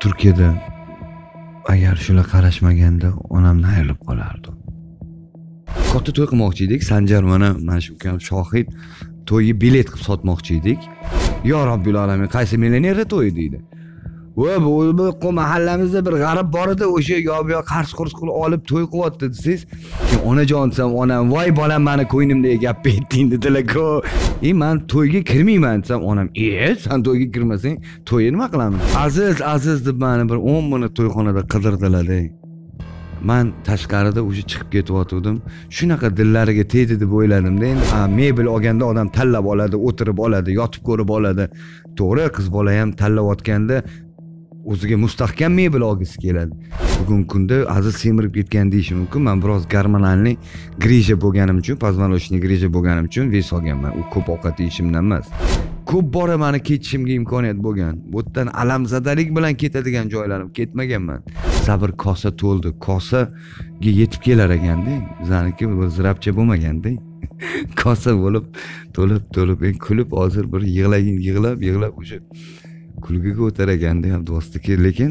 turkiyada agar shular qarashmaganda onamdan ayrilib qolardim katta to'y qilmoqchi edik sanjar mana mana shu ukam shohid to'yni bilet qilib sotmoqchi edik yo robbil alamin qaysi millionerni to'yi deydi voy bu mahallamizda bir g'arib bor edi o'sha yo bu yoq qarz qurs qilib olib to'y qilyapti desangiz onajon desam onam voy bolam mani ko'nglimdagi gapni aytding dedilarku e man to'yga kirmayman desam onam e san to'yga kirmasang to'yga nima qilaman aziz aziz deb mani bir o'n minut to'yxonada qidirdilarda man tashqarida уже chiqib ketayotgandim shunaqa dillariga tegdi deb o'yladimda endi mebel olganda odam tanlab oladi o'tirib oladi yotib ko'rib oladi to'g'ri qiz bola ham tanlayotganda o'ziga mustahkam mebel olgisi keladi bugungi kunda aziz semirib ketgan deyishi mumkin man biroz gormonalniy grija bo'lganim uchun позвоночный grija bo'lganim uchun vес olganman u ko'p ovqat yeyishimdan emas ko'p bora mani ketishimga imkoniyat bo'lgan bu yerdan alamzadalik bilan ketadigan joylarim ketmaganman sabr kosa to'ldi kosaga yetib kelar ekanda bizaniki zirabcha bo'lmaganda kosa bo'lib to'lib to'lib kulib hozir bir yig'lagin yig'lab yig'lab o'sha kulgiga o'taraganda ham do'stiki lekin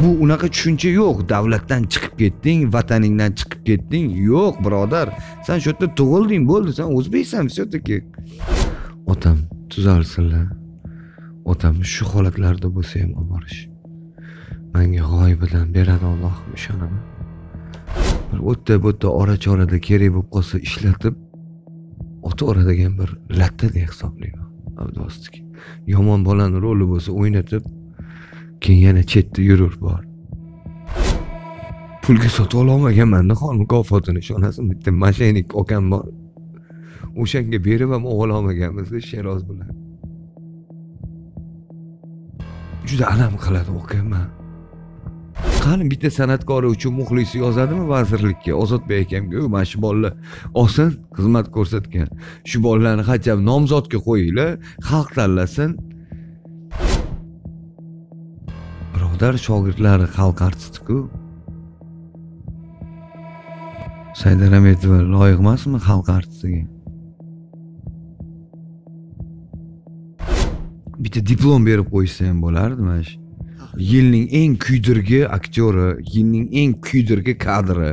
bu unaqa tushuncha yo'q davlatdan chiqib ketding vataningdan chiqib ketding yo'q birodar san shu yerda tug'ilding bo'ldi san o'zbeksan все таки otam tuzalsinlar otam shu holatlarda bo'lsa ham olib borish manga g'oyibidan beradi allohim ishonaman bir o'tda yerda ora chorada kerak bo'lib qolsa ishlatib ota ora bir latta deb hisoblayman abduvostiki yomon bolani roli bo'lsa o'ynatib keyin yana chetda yurur bor pulga sotib ololmaganmanda hol mukofotini ishonasizmi bitta mashaynik okam bor o'shanga berib ham ololmaganmizda sheroz bilan juda alam qiladi oka man qani bitta san'atkori uchun muxlis yozadimi vazirlikka ozodbek akamga mana shu bolalar olsin xizmat ko'rsatgan shu bolalarni хотя бы nomzodga qo'yinglar xalq tanlasin birodar shogirdlari xalq artistiku saidara ametova loyiq emasmi xalq artistiga bitta diplom berib qo'yishsa ham bo'lardi mana shu yilning eng kuydirgi aktyori yilning eng kuydirgi kadri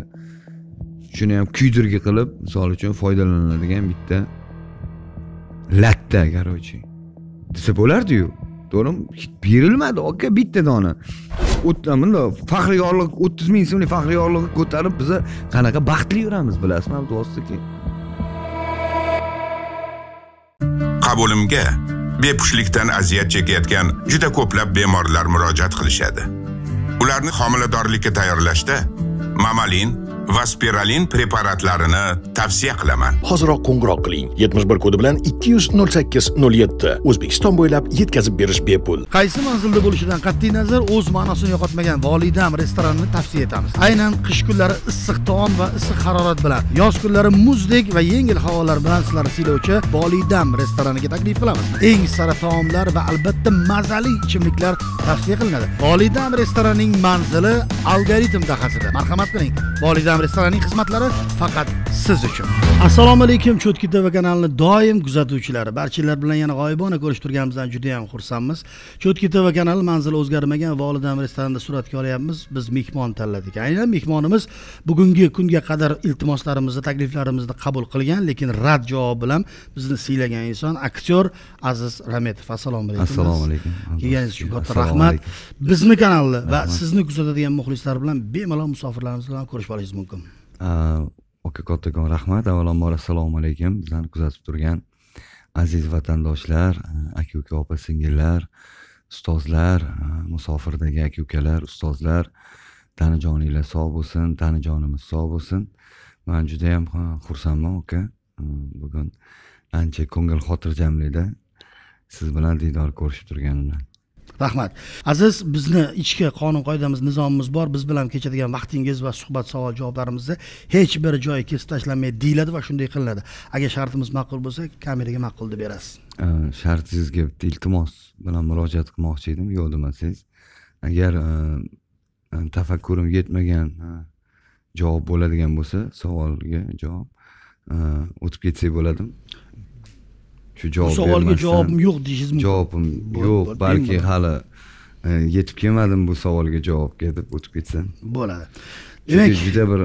shuni ham kuydirgi qilib misol uchun foydalaniladigan bitta latta короче desa bo'lardiyu to'g'rimi berilmadi aka bitta dona bundoq faxriy yorliq o'ttiz ming so'mlik faxriy yorliqni ko'tarib biza qanaqa baxtli yuramiz bilasizmi abduvosit aka qabulimga bepushtlikdan aziyat chekayotgan juda ko'plab bemorlar murojaat qilishadi ularni homiladorlikka tayyorlashda mamalin va spiralin preparatlarini tavsiya qilaman hoziroq qo'ng'iroq qiling 71 kodi bilan sakkiz nol yetti o'zbekiston bo'ylab yetkazib berish bepul qaysi manzilda bo'lishidan qat'iy nazar o'z ma'nosini yo'qotmagan volidam restoranini tavsiya etamiz aynan qish kunlari issiq taom va issiq harorat bilan yoz kunlari muzdek va yengil havolar bilan sizlarni siylovchi volidam restoraniga taklif qilamiz eng sara taomlar va albatta mazali ichimliklar tavsiya qilinadi volidam restoranining manzili algoritm dahasida marhamat qiling volidam Sham restoranining xizmatlari faqat siz uchun. Assalomu alaykum Chotki TV kanalini doim kuzatuvchilari. Barchalar bilan yana g'oyibona ko'rishib turganimizdan juda ham xursandmiz. Chotki TV kanali manzili o'zgarmagan Volidam restoranida suratga olyapmiz. Biz mehmon tanladik. Aynan mehmonimiz bugungi kunga qadar iltimoslarimizni, takliflarimizni qabul qilgan, lekin rad javobi bilan bizni siylagan inson aktyor Aziz Rametov. Assalomu alaykum. Assalomu alaykum. Kelganingiz uchun katta rahmat. Bizni kanalni va sizni kuzatadigan muxlislar bilan bemalol musofirlarimiz bilan ko'rishib olishingiz mumkin. mumkin okakottagon rahmat avvalambor assalomu alaykum bizlarni kuzatib turgan aziz vatandoshlar aka uka opa singillar ustozlar musofirdagi aka ukalar ustozlar tani joninglar sog' bo'lsin tani jonimiz sog' bo'lsin man yam xursandman uka bugun ancha ko'ngil xotirjamlikda siz bilan diydor ko'rishib turganimdan rahmat aziz bizni ichki qonun qoidamiz nizomimiz bor biz bilan kechadigan vaqtingiz va suhbat savol javoblarimizni hech bir joyi kesib tashlanmaydi deyiladi va shunday qilinadi agar shartimiz ma'qul bo'lsa kameraga ma'qul deb berasiz shartingizga bitta iltimos bilan murojaat qilmoqchi edim yo'q agar tafakkurim yetmagan javob bo'ladigan bo'lsa savolga javob o'tib ketsak bo'ladimi shu javob bu savolga javobim yo'q deyishingiz mumkin javobim yo'q balki hali e, yetib kelmadim bu savolga javobga deb o'tib ketsam bo'ladi demak juda bir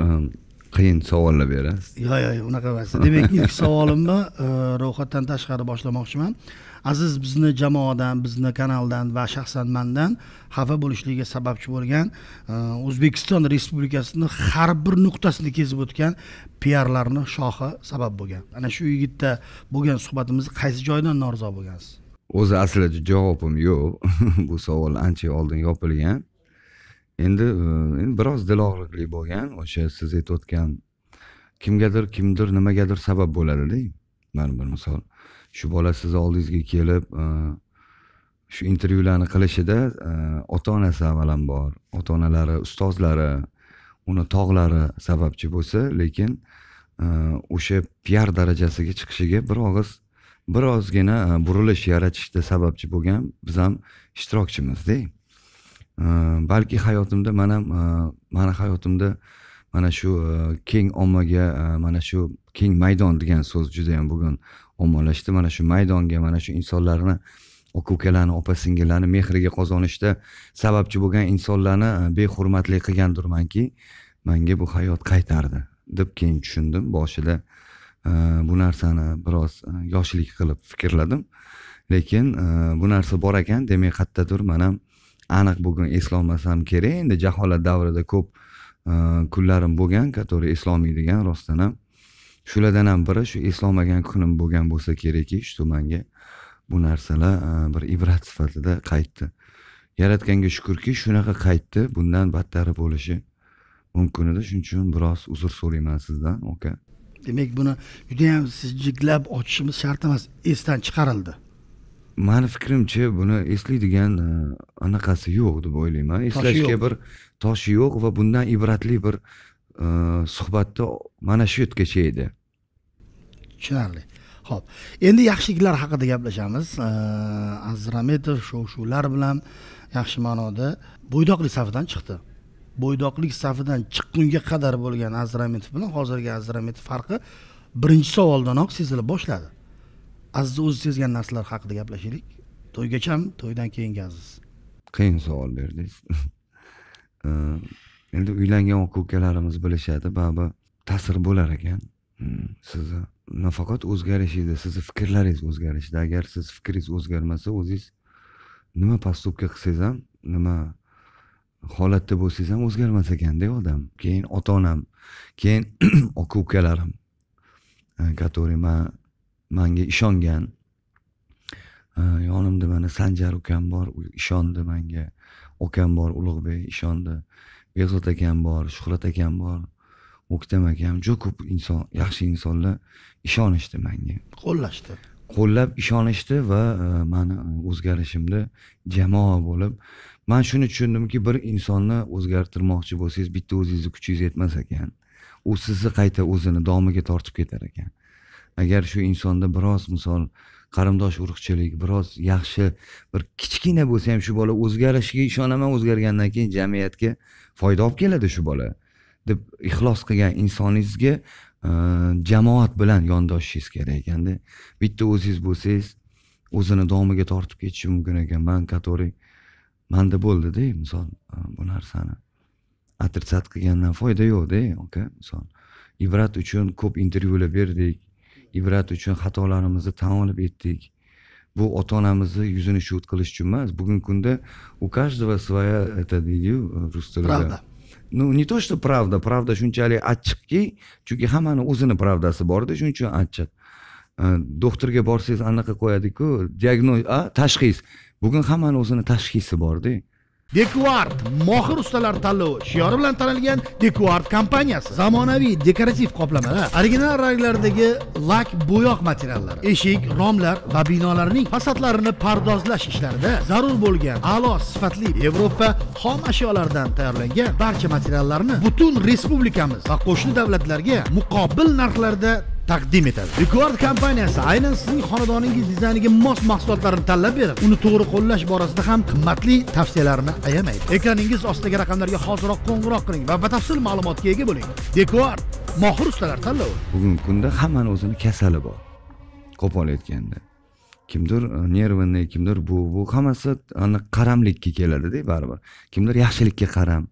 qiyin savollar berasiz yo'q yo'q unaqa emas demak ilk savolimni e, ro'yxatdan tashqari boshlamoqchiman aziz bizni jamoadan bizni kanaldan va shaxsan mandan xafa bo'lishligiga sababchi bo'lgan e, o'zbekiston respublikasini har bir nuqtasini kezib o'tgan piarlarni shohi sabab bo'lgan ana shu yigitda bo'lgan suhbatimizni qaysi joyidan norizo bo'lgansiz o'zi aslida javobim yo'q bu savol ancha oldin yopilgan endi e, endi biroz dil og'riqli bo'lgan o'sha siz aytayotgan kimgadir kimdir nimagadir sabab bo'ladida mana bir misol shu bola sizni oldingizga kelib e, shu intervyularni qilishida e, ota onasi avvalambor ota onalari ustozlari uni tog'lari sababchi bo'lsa lekin e, o'sha piar darajasiga chiqishiga bir og'iz bir ozgina burilish yaratishda sababchi bo'lgan biz ham ishtirokchimizda balki hayotimda man ham mani hayotimda mana shu keng ommaga mana shu keng maydon degan so'z juda yam bugun ommalashdi mana shu maydonga mana shu insonlarni oka ukalarni opa singillarni mehriga qozonishda sababchi bo'lgan insonlarni e, behurmatlik qilgandirmanki manga bu hayot qaytardi deb keyin tushundim boshida e, bu narsani biroz e, yoshlik qilib fikrladim lekin bu narsa bor ekan demak qayerdadir man ham aniq bugun eslolmasam kerak endi jaholat davrida ko'p kunlarim bo'lgan который eslolmaydigan rostdan ham shulardan ham biri shu eslolmagan kunim bo'lgan bo'lsa kerakki shu manga bu narsalar bir ibrat sifatida qaytdi yaratganga shukurki shunaqa qaytdi bundan battari bo'lishi mumkin edi shuning uchun biroz uzr so'rayman sizdan aka demak buni judayam siz jiglab ochishimiz shart emas esdan chiqarildi mani fikrimcha buni eslaydigan anaqasi yo'q deb o'ylayman eslashga bir toshi yo'q va bundan ibratli bir suhbatni mana shu yergacha edi tushunarli ho'p endi yaxshiliklar haqida gaplashamiz aziz rametov shov shuvlar bilan yaxshi ma'noda bo'ydoqlik safidan chiqdi bo'ydoqlik safidan chiqqunga qadar bo'lgan aziz rametov bilan hozirgi aziz rametov farqi birinchi savoldanoq sezila boshladi azizni o'zi sezgan narsalar haqida gaplashaylik to'ygachami to'ydan keyingi aziz qiyin savol berdingiz endi uylangan ukalarimiz bilishadi baribir ta'sir bo'lar ekan hmm, sizni nafaqat o'zgarishingizda sizni fikrlaringiz o'zgarishida agar siz fikringiz o'zgarmasa o'zingiz nima поступка qilsangiz ham nima holatda bo'lsangiz ham o'zgarmas ekanda odam keyin ota onam keyin aka ukalarim которые man manga ishongan e, yonimda mana sanjar ukam bor ishondi manga ukam bor ulug'bek ishondi behzod akam bor shuhrat akam bor o'ktam akam juda ko'p inson yaxshi insonlar ishonishdi menga qo'llashdi qo'llab ishonishdi va e, mani e, o'zgarishimda jamoa bo'lib man shuni tushundimki bir insonni o'zgartirmoqchi bo'lsangiz bitta o'zingizni kuchingiz yetmas ekan u sizni qayta o'zini domiga tortib ketar ekan agar shu insonda biroz misol qarindosh urug'chilik biroz yaxshi bir kichkina bo'lsa ham shu bola o'zgarishiga ishonaman o'zgargandan keyin jamiyatga foyda olib keladi shu bola deb ixlos qilgan insoningizga e, jamoat bilan yondoshishingiz kerak ekanda bitta o'zingiz bo'lsangiz o'zini domiga tortib ketishi mumkin ekan man который manda bo'ldida misol e, bu narsani отрицать qilgandan foyda yo'qda aka misol ibrat uchun ko'p intervyular berdik ibrat uchun xatolarimizni tan olib aytdik bu ota onamizni yuzini shut qilish uchun emas bugungi kunda u каждого своя это deydiyu rus tilida правда ну не то что правда правда shunchalik achchiqki chunki hammani o'zini pravdasi borda shuning uchun achchiq doktorga borsangiz anaqa qo'yadiku diagnoz tashxis bugun hammani o'zini tashxisi borda Dekuart mohir ustalar tanlovi shiori bilan tanilgan Dekuart kompaniyasi zamonaviy dekorativ qoplamalar, original ranglardagi lak bo'yoq materiallari, eshik, romlar va binolarning fasadlarini pardozlash ishlarida zarur bo'lgan a'lo sifatli Yevropa xom ashyolaridan tayyorlangan barcha materiallarni butun respublikamiz va qo'shni davlatlarga muqobil narxlarda taqdim etadi rekord kompaniyasi aynan sizning xonadoningiz dizayniga mos mahsulotlarni tanlab berib uni to'g'ri qo'llash borasida ham qimmatli tavsiyalarini ayamaydi ekraningiz ostidagi raqamlarga hozirroq qo'ng'iroq qiling va batafsil ma'lumotga ega bo'ling dekor mohir ustalar tanlovi bugungi kunda hammani o'zini kasali bor qo'pol aytganda kimdir нервный e, kimdir bu bu hammasi e, qaramlikka keladida baribir kimdir yaxshilikka qaram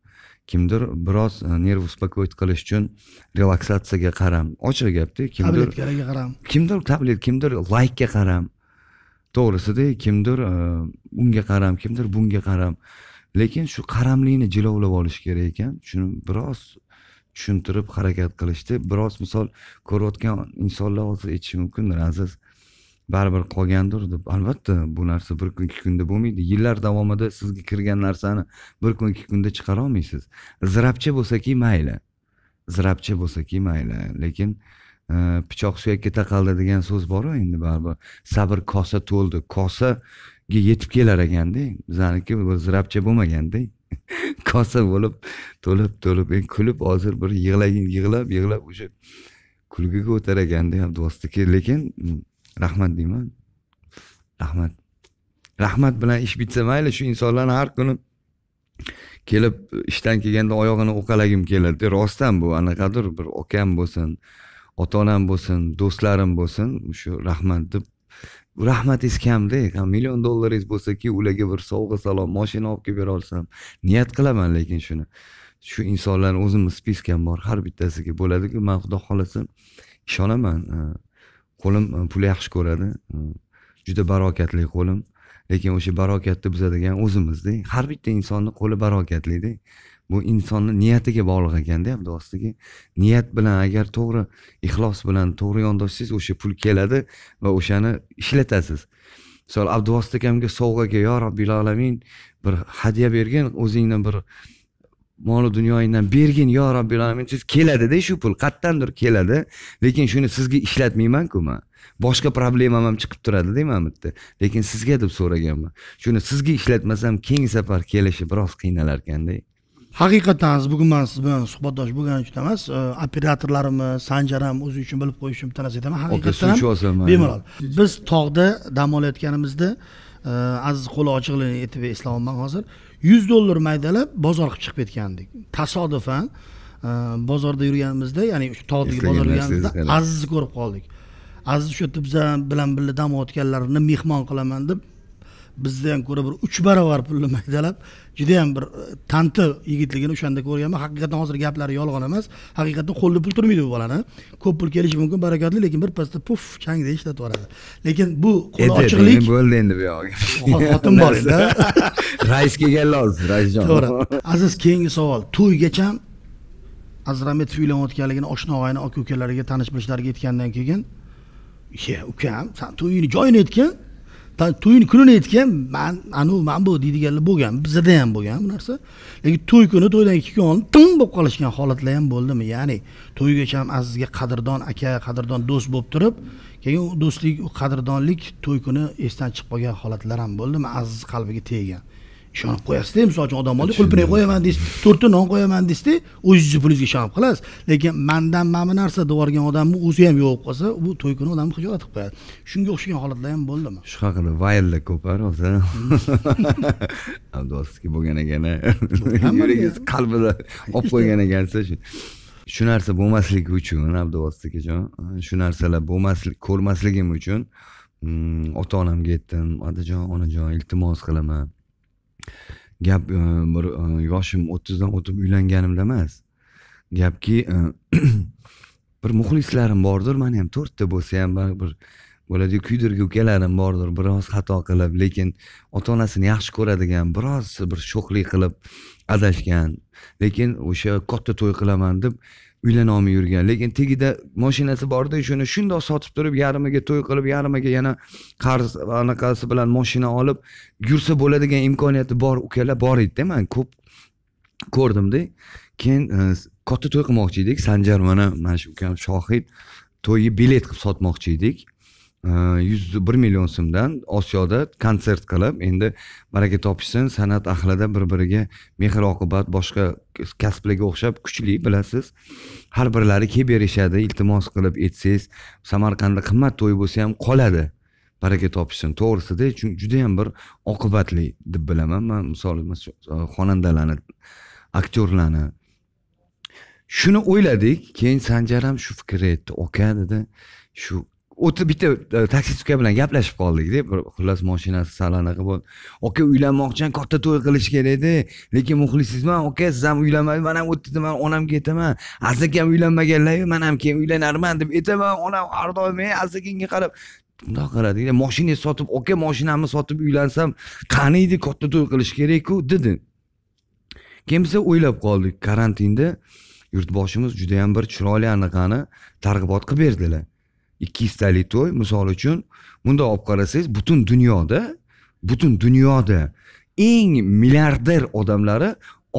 kimdir biroz e, nerv успокоить qilish uchun relaksatsiyaga qaram ochiq gapda kimdir tabletkalarga qaram kimdir tablet kimdir laykka qaram to'g'risida kimdir e, unga qaram kimdir bunga qaram lekin shu qaramlikni jilovlab olish kerak ekan shuni biroz tushuntirib harakat qilishdi biroz misol ko'rayotgan insonlar hozir aytishi mumkin aziz baribir qolgandir deb albatta bu narsa bir kun ikki kunda bo'lmaydi yillar davomida sizga kirgan narsani bir kun ikki kunda chiqara olmaysiz izrabcha bo'lsaki mayli izrabcha bo'lsaki mayli lekin e, pichoq suyakka taqaldi degan so'z boru endi baribir sabr kosa to'ldi kosaga yetib kelar ekanda bizaniki zirabcha bo'lmaganda kosa bo'lib to'lib to'lib endi kulib hozir bir yig'lagin yig'lab yig'lab o'sha kulgiga o'tar ekanda abduvosti lekin rahmat deyman rahmat rahmat bilan ish bitsa mayli shu insonlarni har kuni kelib ishdan kelganda oyog'ini o'qalagim keladi rostdan bu anaqadir bir akam bo'lsin ota onam bo'lsin do'stlarim bo'lsin shu rahmat deb rahmatingiz kamda million dollaringiz bo'lsaki ularga bir sovg'a salom moshina olib kelib bera olsam niyat qilaman lekin shuni shu insonlarni o'zimni spiskam bor har bittasiga bo'ladiku man xudo xohlasa ishonaman qo'lim e, pul yaxshi ko'radi e, juda barokatli qo'lim lekin o'sha barokatni buzadigan o'zimizda har bitta insonni qo'li barokatlida bu insonni niyatiga bog'liq ekanda abdu ostiga niyat bilan agar to'g'ri ixlos bilan to'g'ri yondoshsangiz o'sha pul keladi va o'shani ishlatasiz misol abduvosit akamga sovg'aga yo robbil alamin bir hadya bergin o'zingni bir molu dunyoyingdan bergin yo robbil alamin siz keladida shu pul qayerdandir keladi lekin shuni sizga ishlatmaymanku man boshqa problemam ham chiqib turadi bu bitta lekin sizga deb so'raganman shuni sizga ishlatmasam keyingi safar kelishi biroz qiynalar ekanda haqiqatdan bugun man siz bilan suhbatdosh bo'lgani uchun emas e, operatorlarimiz sanjar ham o'zi uchun bilib qo'yishi bitta narsa aytaman haqiqatdan ham bemalol biz tog'da dam olayotganimizda e, aziz qo'li ochiqligini aytib eslayapman hozir yuz dollar maydalab bozor qilib chiqib ketgandik tasodifan bozorda yurganimizda ya'ni shu tog'dagi bozorda yurganimizda azizni ko'rib qoldik aziz shu yerda biz bilan birga dam olayotganlarni mehmon qilaman deb bizdan ko'ra bir uch barobar pulni maydalab yam bir e, tanti yigitligini o'shanda ko'rganman haqiqatdan hozir gaplari yolg'on emas haqiqatdan qo'lida pul turmaydi bu bolani ko'p pul kelishi mumkin barakotli lekin birpasda puf changda ishlatib yuboradi lekin bu ochiqlik bo'ldi endi bu xotin borda edi rais kelgan lozim raisjon to'g'ri aziz keyingi savol to'ygacha aziz rametov uylanayotganligini oshna og'ayni aka ukalariga tanish bilishlariga aytgandan keyin ye ukam san to'yingni joyini aytgin to'yni kunini aytgan man anu man bu deydiganlar bo'lgan bizada ham bo'lgan bu narsa lekin to'y kuni to'ydan ikki kun oldin tim bo'lib qolishgan holatlar ham bo'ldimi ya'ni to'ygacha ham azizga qadrdon aka qadrdon do'st bo'lib turib keyin u do'stlik qadrdonlik to'y kuni esdan chiqib qolgan holatlar ham bo'ldimi aziz qalbiga teggan ishonib qo'yasizda misol uchun odam oldi qulpini qo'yaman deysiz to'rtta non qo'yaman deysizda o'zingizni pulingizga ishonib qolasiz lekin mandan mana bu hmm. narsa deb yuborgan odamni o'zi ham yo'q qolsa bu to'y kuni odamni xijolat qilib qo'yadi shunga o'xshagan holatlar ham bo'ldimi shu haqida vayllar ko'p a rosa abdulosizki bo'lgan ekan yuragingizni qalbida olib qo'ygan ekansiz shu narsa bo'lmasligi uchun abduvos akajon shu narsalar bo'lmaslik ko'rmasligim uchun hmm, ota onamga aytdim adajon onajon iltimos qilaman gap e, bir e, yoshim o'ttizdan o'tib uylanganimda emas gapki e, bir muxlislarim bordir mani ham to'rtta bo'lsa ham baribir bo'ladiku kuydirgi ukalarim bordir biroz xato qilib lekin ota onasini yaxshi ko'radigan biroz bir sho'xlik qilib adashgan lekin o'sha katta to'y qilaman deb uylanolmay yurgan lekin tagida moshinasi borda shuni shundoq sotib turib yarmiga to'y qilib yarmiga yana qarz anaqasi bilan moshina olib yursa bo'ladigan imkoniyati bor ukalar bor edida man ko'p ko'rdimda keyin e, katta to'y qilmoqchi edik sanjar mana mana shu ukam shohid to'yga bilet qilib sotmoqchi edik yuz bir million so'mdan osiyoda konsert qilib endi baraka topishsin san'at ahlida bir biriga mehr oqibat boshqa kasblarga o'xshab kuchli bilasiz har birlari kelib berishadi iltimos qilib aytsangiz samarqandda qimmat to'y bo'lsa ham qoladi baraka topishsin to'g'risida chunki judayam bir oqibatli deb bilaman man misol xonandalarni aktyorlarni shuni o'yladik keyin sanjar ham shu fikrni aytdi oka dedi shu o'tib bitta e, taksichi uka bilan gaplashib qoldikda bir xullas moshinasi sal anaqa bo'ldi aka uylanmoqchiman katta to'y qilish kerak edi lekin muxlissizman aka siz ham uylanmang man ham o'ttida man onamga aytaman azakam uylanmaganlaryu man ham keyin uylanarman deb aytaman onam har doim ey azakingga qarab bundoq qaradikda moshinangiz sotib aka moshinamni sotib uylansam qaniydi katta to'y qilish kerakku dedi keyin biz o'ylab qoldik karantinda yurtboshimiz judayam bir chiroyli anaqani targ'ibot qilib berdilar ikki yuztalik to'y misol uchun bundoq olib qarasangiz butun dunyoda butun dunyoda eng milliarder odamlari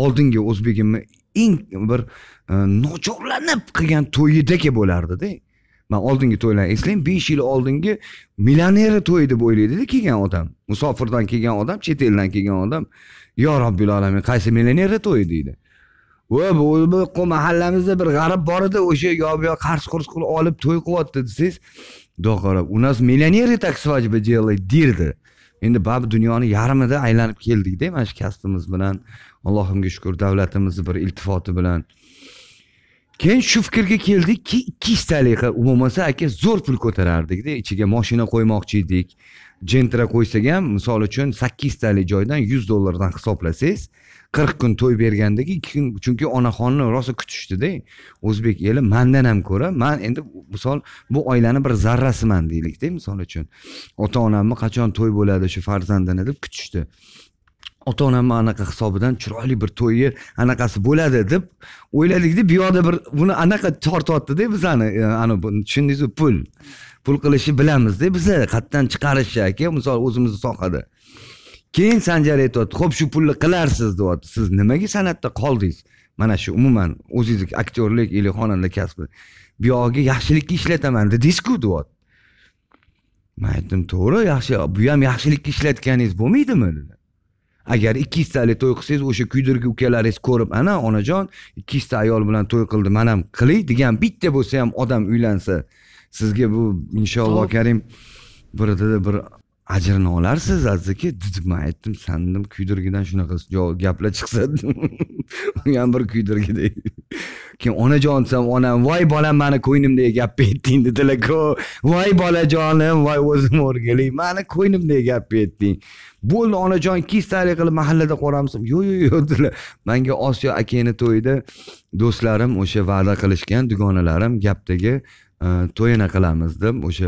oldingi o'zbegimni eng bir e, nochorlanib qilgan to'yidagi bo'lardida man oldingi to'ylarni eslayman besh yil oldingi millioneri to'yi deb o'ylaydida kelgan odam musofirdan kelgan odam chet eldan kelgan odam yo robbil alamin qaysi millioneri to'yi deydi voy bu mahallamizda bir g'arib bor edi o'sha yo bu yoq qarz qurz qilib olib to'y qilyapti desangiz xudo qarab у нас millionеры так свадьбы делают derdi endi baribir dunyoni yarmida aylanib keldikda mana shu kasbimiz bilan allohimga shukur davlatimizni bir iltifoti bilan keyin shu fikrga keldikki ikki yuztalik bo'lmasa aka zo'r pul ko'tarardikda ichiga moshina qo'ymoqchi edik jentra qo'ysak ham misol uchun sakkiz yuztalik joydan yuz dollardan hisoblasangiz qirq kun to'y bergandagi ikki kun chunki onaxonni rosa kutishdida o'zbek eli mandan ham ko'ra man endi misol bu oilani bir zarrasiman deylikda misol uchun ota onamni qachon to'y bo'ladi shu farzandini deb kutishdi ota onamni anaqa hisobidan chiroyli bir to'yi anaqasi bo'ladi deb o'yladikda bu yoqda bir buni anaqa tortyaptida bizani e, ana tushundingizmi pul pul qilishni bilamizda biza qayerdan chiqarishi aka misol o'zimizni sohada keyin sanjar aytyapti ho'p shu pulni qilarsiz deyapti siz nimaga san'atda qoldingiz mana shu umuman o'zingizni aktyorlik или xonanda kasbi buyog'iga yaxshilikka ishlataman dedingizku deyapti man aytdim to'g'ri yaxshi bu ham yaxshilikka ishlatganingiz bo'lmaydimi dedi agar ikki yuztalik to'y qilsangiz o'sha kuydirgi ukalaringiz ko'rib ana onajon ikki yuzta ayol bilan to'y qildi man ham qilay degan bitta bo'lsa ham odam uylansa sizga bu inshaalloh karim birida bir ajrini olarsiz aziz aka dedim man aytdim san dedim kuydirgidan shunaqa gaplar chiqsa u ham bir kuydirgidek keyin onajon desam onam voy bolam mani ko'nglimdagi gapni aytding dedilarku voy bolajonim voy o'zim o'rgili mani ko'nglimdagi gapni aytding bo'ldi onajon kistalik qilib mahallada qolamiz yo'q yo'q yo'q dedilar manga osiyo akani to'yida do'stlarim o'sha va'da qilishgan dugonalarim gapdagi e, to'yini qilamiz deb o'sha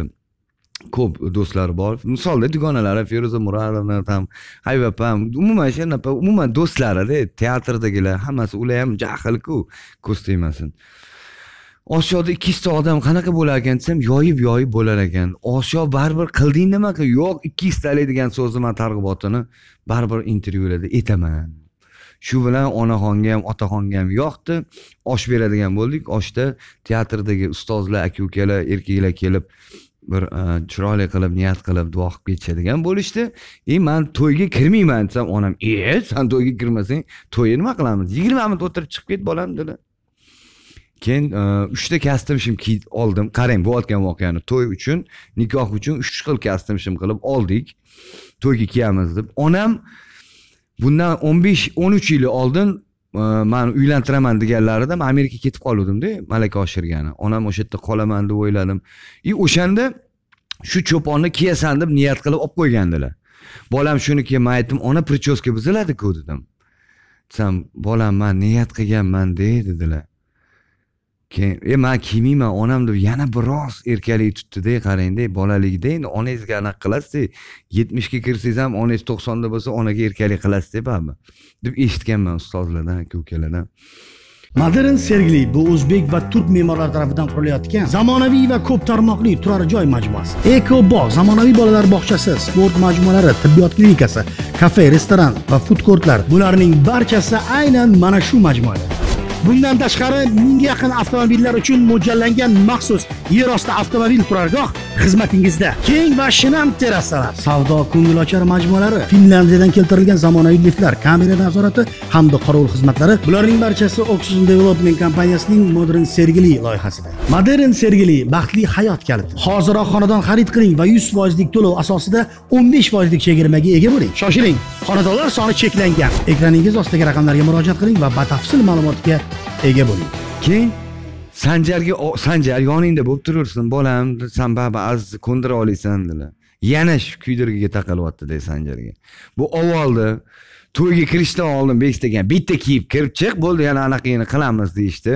ko'p do'stlar bor misolda dugonalari feruza murarovna ham haybap ham umuman o'sha anaqa umuman do'stlarida teatrdagilar hammasi ular ham jahlku ko'z tegmasin oshoda ikkizta odam qanaqa bo'lar ekan desam yoyib yoyib bo'lar ekan osho baribir qilding nima qil yo'q ikkiztalik degan so'zni man targ'ibotini baribir intervyularda aytaman shu bilan onaxonga ham otaxonga ham yoqdi osh beradigan bo'ldik oshda teatrdagi ustozlar aka ukalar erkaklar kelib bir e, chiroyli qilib niyat qilib duo qilib ketishadigan bo'lishdi и e, man to'yga kirmayman desam onam e san to'yga kirmasang to'yni nima qilamiz yigirma minut o'tirib chiqib ket bolam dedi keyin e, uchta kostyum shim kiyib oldim qarang bo'layotgan voqeani to'y uchun nikoh uchun uch xil kostyum shim qilib oldik to'yga kiyamiz deb onam bundan o'n besh o'n uch yil oldin Э, man uylantiraman deganlarida man amerikaga ketib qoluvdimda malaka oshirgani onam o'sha yerda qolaman deb o'yladim и o'shanda shu cho'ponni kiyasan deb niyat qilib olib qo'ygandilar bolam shuniki man aytdim ona prichoska buziladiku dedim desam bolam man niyat qilganmanda dedilar keyin e man kiymayman onam deb yana biroz erkalik tutdida qarangda bolaligida endi onangizga anaqa qilasizda yetmishga kirsangiz ham onangiz to'qsonda bo'lsa onaga erkalik qilasizda baribir deb eshitganman ustozlardan aka ukalardan modern sergili bu o'zbek va turk me'morlari tarafidan qurilayotgan zamonaviy va ko'p tarmoqli turar joy majmuasi eko bog' zamonaviy bolalar bog'chasi sport majmualari tibbiyot klinikasi kafe restoran va food kortlar bularning barchasi aynan mana shu majmuada bundan tashqari mingga yaqin avtomobillar uchun mo'ljallangan maxsus yerosti avtomobil turargoh xizmatingizda keng va shinam terrasalar savdo ko'ngilochar majmualari finlyandiyadan keltirilgan zamonaviy liftlar kamera nazorati hamda qorovul xizmatlari bularning barchasi oxygen development kompaniyasining modern sergili loyihasida modern sergili baxtli hayot kaliti hoziroq xonadon xarid qiling va yuz foizlik to'lov asosida o'n besh foizlik chegirmaga ega bo'ling shoshiling xonadonlar soni cheklangan ekraningiz ostidagi raqamlarga murojaat qiling va batafsil ma'lumotga ega bo'ling keyin sanjarga sanjar yoningda bo'lib turaversin bolam san baba azizni ko'ndira olasan dedilar yana shu kuydirgiga taqalyaptida sanjarga bu avvalda to'yga kirishdan oldin bekitagan bitta kiyib kirib chiq bo'ldi yana anaqangini qilamiz deyishdi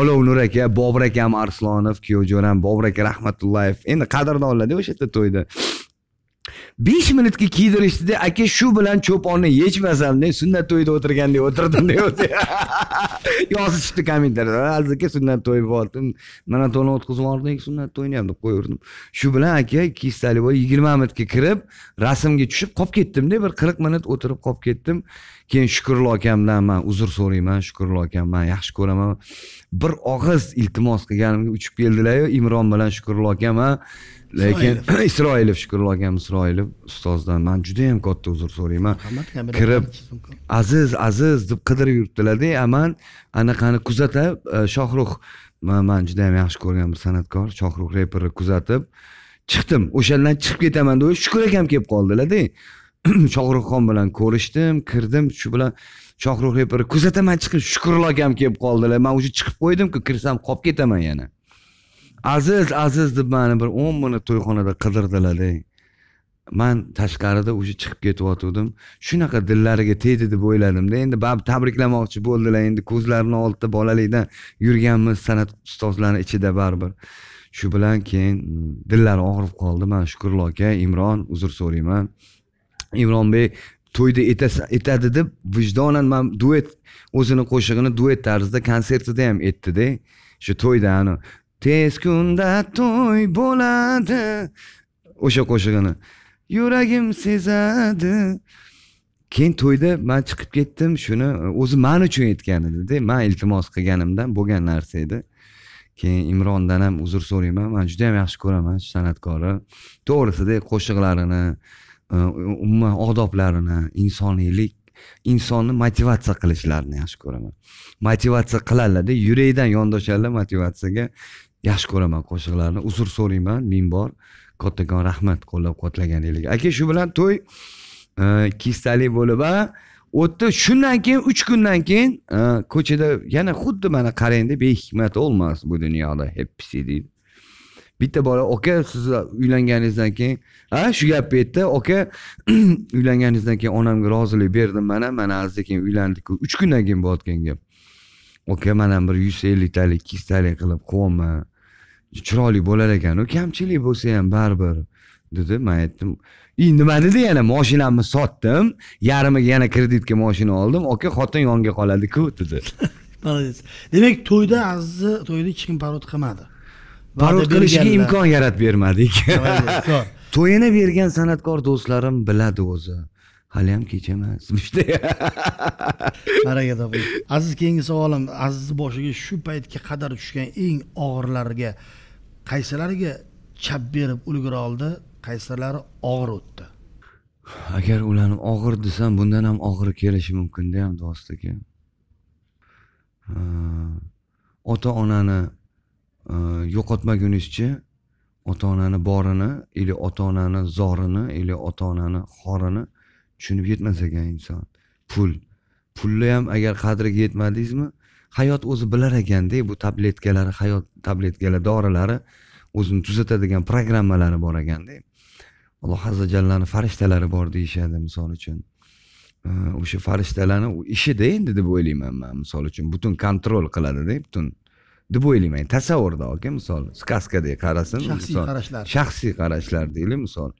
olov nur aka bobur akam arslonov kuyovjo'ram bobur aka rahmatullayev endi qadrdonlarda o'sha yerda to'yda besh minutga kiydirishdida aka shu bilan cho'ponni yechmasam de sunnat to'yida o'tirgandek o'tirdim deyapti yozishibdi kommentariyada aziz aka sunnat to'yi bordim mana to'ni o'tkazib yubordik sunnat to'yini ham deb qo'yaverdim shu bilan aka kiyiztali bo'lib yigirma minutga kirib rasmga tushib qolib ketdimda bir qirq minut o'tirib qolib ketdim keyin shukurullo akamdan man uzr so'rayman shukurullo akam man yaxshi ko'raman bir og'iz iltimos qilganimga uchib keldilaru imron bilan shukurullo akam lekin isroilov shukrulloh akam isroilov ustozdan man juda yam katta uzr so'rayman kirib aziz aziz deb qidirib yuribdilarda a man anaqani kuzatib e, shohruh man juda yam yaxshi ko'rgan bir san'atkor shohruh reperni kuzatib chiqdim o'shandan chiqib ketaman deb shukur akam kelib qoldilarda shohruxxon bilan ko'rishdim kirdim shu bilan shohruh reperni kuzataman chiqib shukurulloh akam kelib qoldilar man уже chiqib qo'ydimku kirsam qolib ketaman yana aziz aziz deb mani bir o'n minut to'yxonada qidirdilar man tashqarida o'sha chiqib ketayotgandim shunaqa dillariga tegdi deb o'yladimda endi baribir tabriklamoqchi bo'ldilar endi ko'zlarini oldida bolalikdan yurganmiz san'at ustozlari ichida baribir shu bilan keyin dillari og'rib qoldi man shukurlo aka imron uzr so'rayman imronbek to'yda etadi deb vijdonan man duet o'zini qo'shig'ini duet tarzida konsertida ham aytdida shu to'yda ani tez kunda to'y bo'ladi o'sha qo'shig'ini yuragim sezadi keyin to'yda man chiqib ketdim shuni o'zi man uchun aytgan edida man iltimos qilganimdan bo'lgan narsa edi keyin imrondan ham uzr so'rayman man juda yam yaxshi ko'raman shu san'atkorni to'g'risida qo'shiqlarini e, umuman odoblarini insoniylik insonni motivatsiya qilishlarini yaxshi ko'raman motivatsiya qiladilarda yurakdan yondoshadilar motivatsiyaga yaxshi ko'raman qo'shiqlarni uzr so'rayman ming bor kattakon rahmat qo'llab quvvatlaganinglarga aka shu bilan to'y e, kistali bo'lib o'tdi shundan keyin uch kundan keyin e, ko'chada yana xuddi mana qarangda behikmat olmas bu dunyoda hepsi deydi bitta bola aka siz uylanganingizdan keyin a shu gapni aytdi aka uylanganingizdan keyin onamga rozilik berdim mana mana azizdan keyin uylandik uch kundan keyin bo'layotgan gap aka mana bir yuz elliktalik kistalik qilib quvonma chiroyli bo'lar ekan kamchilik bo'lsa ham baribir dedi man aytdim и nima dedi yana moshinamni sotdim yarmiga yana kreditga moshina oldim aka xotin yonga qoladiku dedi молодец demak to'yda azizni to'yda hech kim parod qilmadi parod qilishga imkon yaratib bermadik to'yini bergan san'atkor do'stlarim biladi o'zi haliyam kech emas işte. baraka toping aziz keyingi savolim azizni boshiga shu paytga qadar tushgan eng og'irlariga qaysilariga chap berib ulgura oldi qaysilari og'ir o'tdi agar ularni og'ir desam bundan ham og'iri kelishi mumkinda ham dost aka ota onani e, yo'qotmagunizcha ota onani borini или ota onani zorini или ota onani xorini tushunib yetmas ekan inson pul pulni ham agar qadriga yetmadingizmi hayot o'zi bilar ekanda bu tabletkalar hayot tabletkalar dorilari o'zini tuzatadigan programmalari bor ekanda alloh azza jallani farishtalari bor deyishadi misol uchun o'sha farishtalarni ishida endi deb o'ylayman man misol uchun butun kontrol qiladida butun deb o'ylayman tasavvurda aka misol сказкадek qarasin shaxsiy qarashlar shaxsiy qarashlar deylik misol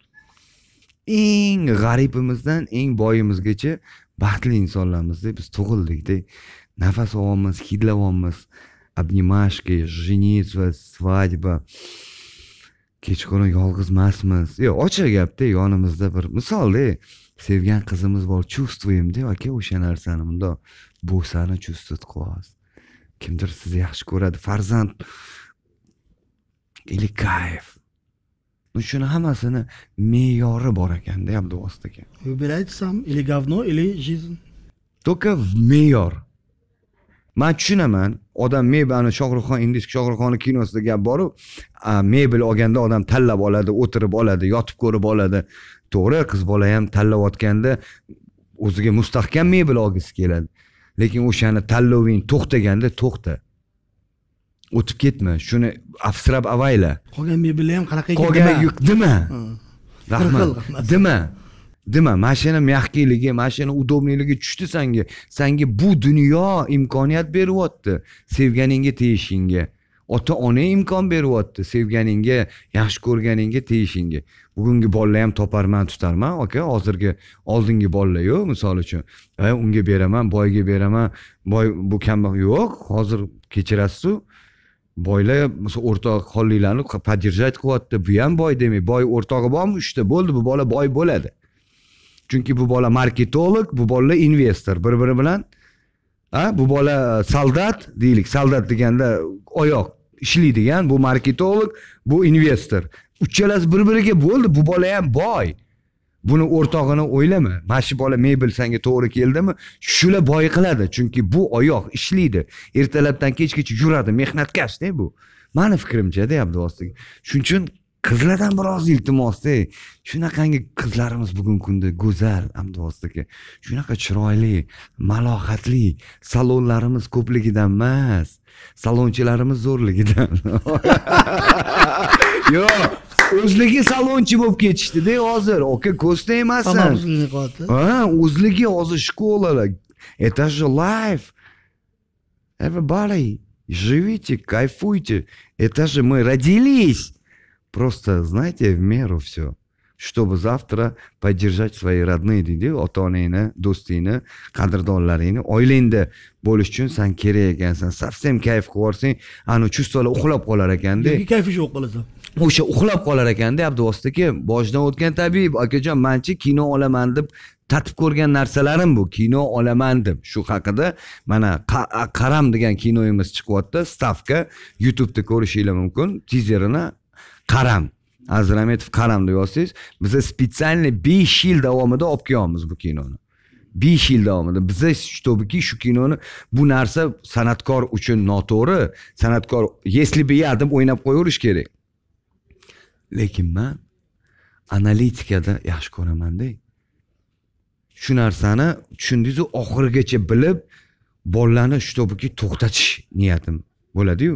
eng g'aribimizdan eng boyimizgacha baxtli insonlarmizda biz tug'ildikda nafas olyapmiz hid olyapmiz обнимашка женитьба svadba kechqurun yolg'izmasmiz emasmiz yo'q ochiq gapda yonimizda bir misolda sevgan qizimiz bor чувствуемda aka o'sha narsani bundoq bo'sani чувствовать qilyapmiz kimdir sizni yaxshi ko'radi farzand или кайф ну shuni hammasini me'yori bor ekanda abduvosit aka выбирать сам или говно или жизнь только в me'yor man tushunaman odam mebelni shohruxxon ingichka shohruxxonni kinosida gap boru mebel olganda odam tanlab oladi o'tirib oladi yotib ko'rib oladi to'g'ri qiz bola ham tanlayotganda o'ziga mustahkam mebel olgisi keladi lekin o'shani tanloving to'xtaganda to'xta o'tib ketma shuni afsirab avayla qolgan mebellar ham qanaqa ekan qolgan dema rahmat dema nima mashina mягкийлigi mashina удобныйлigi tushdi sanga sanga bu dunyo imkoniyat beryapti sevganingga tegishingga ota ona imkon beryapti sevganingga yaxshi ko'rganingga tegishingga bugungi bolalar ham toparman tutarman aka hozirgi oldingi bolalar yo'q misol uchun e, unga beraman boyga beraman boy bu kambag'al yo'q hozir kechirasizu boylar o'rtoq xollilarni поддержать qilyapti bu ham boy demak boy o'rtog'i bormi uchta bo'ldi bu bola boy bo'ladi chunki bu bola marketolog bu bola investor bir biri bilan a bu bola soldat deylik soldat deganda oyoq ishlaydigan bu marketolog bu investor uchalasi bir biriga bo'ldi bu bola ham boy buni o'rtog'ini o'ylama mana shu bola mebel sanga to'g'ri keldimi shular boy qiladi chunki bu oyoq ishlaydi ertalabdan kechgacha yuradi mehnatkashda bu mani fikrimchada abduvosil shuning uchun qizlardan biroz iltimosda shunaqangi qizlarimiz bugungi kunda go'zal abduvosit aka shunaqa chiroyli malohatli salonlarimiz ko'pligidan emas salonchilarimiz zo'rligidan yo'q o'zligi salonchi bo'lib ketishdida hozir aka ko'zda emassan ha o'zligi hozir shkolalar это же life everybody живите кайфуйте это же мы родились Просто, знаете, в меру все. Чтобы завтра поддержать свои родные deydi ota onangni do'stingni qadrdonlaringni oilangda bo'lish uchun san kerak ekansan совсем kayf qilib yuborsang ani чувствоlar uxlab qolar ekanda kayfi yo'q qolasan o'sha uxlab qolar ekanda abduvosita aka boshidan o'tgan tabib akajon manchi kino olaman deb tatib ko'rgan narsalarim bu kino olaman deb shu haqida mana qaram degan kinoyimiz chiqyapti stavka youtubeda ko'rishinglar mumkin tizerini qaram azrametov qaram deb yozsangiz biza специально besh yil davomida olib kelyapmiz bu kinoni besh yil davomida biza shtabiki shu kinoni bu narsa san'atkor uchun noto'g'ri san'atkor если бы я deb o'ynab qo'yaverish kerak lekin man analitikada yaxshi ko'ramanda shu narsani tushundingizu oxirigacha bilib bolalarni shtobiki to'xtatish niyatim bo'ladiyu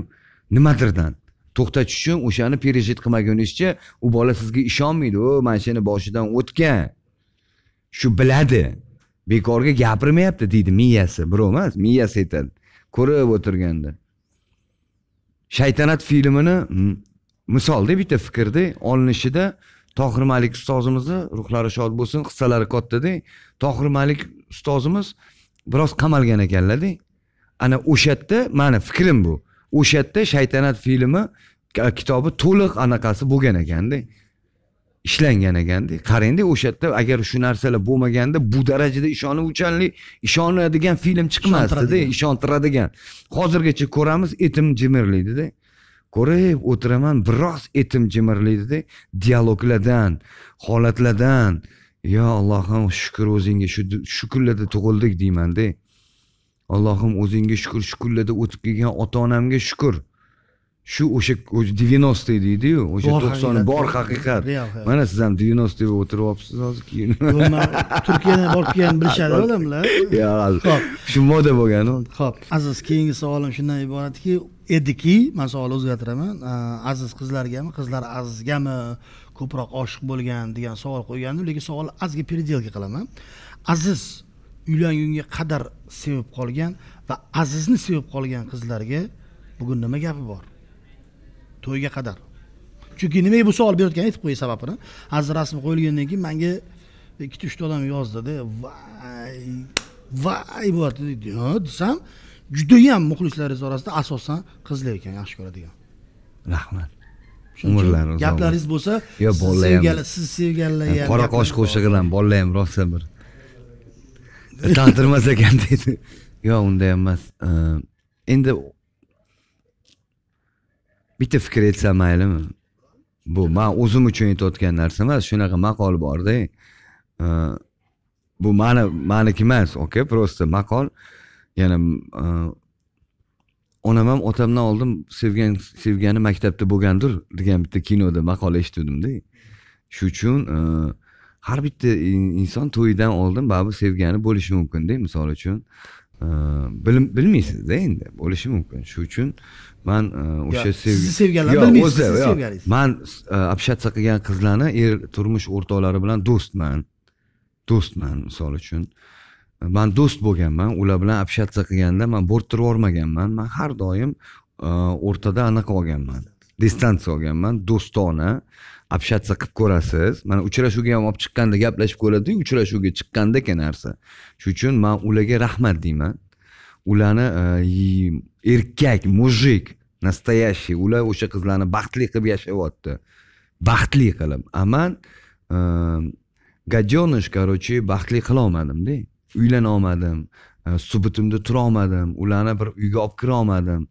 nimadirdan to'xtatish uchun o'shani пережить qilmagunizcha u bola sizga ishonmaydi o mana seni boshidan o'tgan shu biladi bekorga gapirmayapti deydi miyasi birov emas miyasi aytadi ko'rib o'tirganda shaytanat filmini misolda bitta fikrda olinishida tohir malik ustozimizni ruhlari shod bo'lsin hissalari kattada tohir malik ustozimiz biroz qamalgan ekanlarda ana o'sha yerda mani fikrim bu o'sha yerda shaytanat filmi kitobi to'liq anaqasi bo'lgan ekanda ishlangan ekanda qarangda o'sha yerda agar shu narsalar bo'lmaganda bu darajada ishonuvchanlik ishonadigan film chiqmasdida ishontiradigan hozirgacha ko'ramiz etim jimirlaydida ko'rib o'tiraman biroz etim jimirlaydida dialoglardan holatlardan yo allohim shukur o'zingga shu kunlarda tug'ildik deymanda allohim o'zingga shukur shukurlarda o'tib kelgan ota onamga shukur shu o'sha девяностые deydiyu o'sha to'qson bor haqiqat mana siz ham bo'lib o'tirib olibsiz hozir keyin turkiyadan borib kelganini bilishadi odamlar ho'p shu moda bo'lgan ho'p aziz keyingi savolim shundan iboratki ediki man savolni o'zgartiraman aziz qizlargami qizlar azizgami ko'proq oshiq bo'lgan degan savol qo'ygandim lekin savolni ozgina переделка qilaman aziz uylangunga qadar sevib qolgan va azizni sevib qolgan qizlarga bugun nima gapi bor to'yga qadar chunki nimaga bu savol berayotgan aytib qo'yay sababini aziz rasm qo'yilgandan keyin manga ikkita uchta odam yozdida vay vay bo'lyapti desam judayam muxlislaringiz orasida asosan qizlar ekan yaxshi ko'radigan rahmat umrlari gaplaringiz bo'lsa yo bolalar ham siz sevganlar qora qosh qo'shig'i bolalar ham rosa bir taqdirmas ekan deydi yo'q unday emas endi bitta fikr aytsam maylimi bu man o'zim uchun aytayotgan narsa emas shunaqa maqol borda bu mani maniki emas okey просто maqol yana e, onam ham otamdan oldin sevgan sevgani maktabda bo'lgandir degan bitta kinoda maqola eshitgandimda shu uchun har bitta inson to'yidan oldin baribir sevgani bo'lishi mumkinda misol uchun bilim bilmaysizda endi bo'lishi mumkin shu uchun man o'sha sevgi sizni sevganlarni bilmaysiz man общаться qilgan qizlarni er turmush o'rtoqlari bilan do'stman do'stman misol uchun man do'st bo'lganman ular bilan общаться qilganda man bo'rttirib yubormaganman man har doim o'rtada anaqa olganman distansiya olganman do'stona obshatsa qilib ko'rasiz mana uchrashuvga ham olib chiqqanda gaplashib ko'radiyu uchrashuvga chiqqanda ekan narsa shuning uchun man ularga rahmat deyman ularni e, erkak mujik настоящий ular o'sha qizlarni baxtli qilib yashayapti baxtli qilib a man e, gadenish короче baxtli qilolmadimda uylana olmadim e, subitimda turolmadim ularni bir uyga olib kira olmadim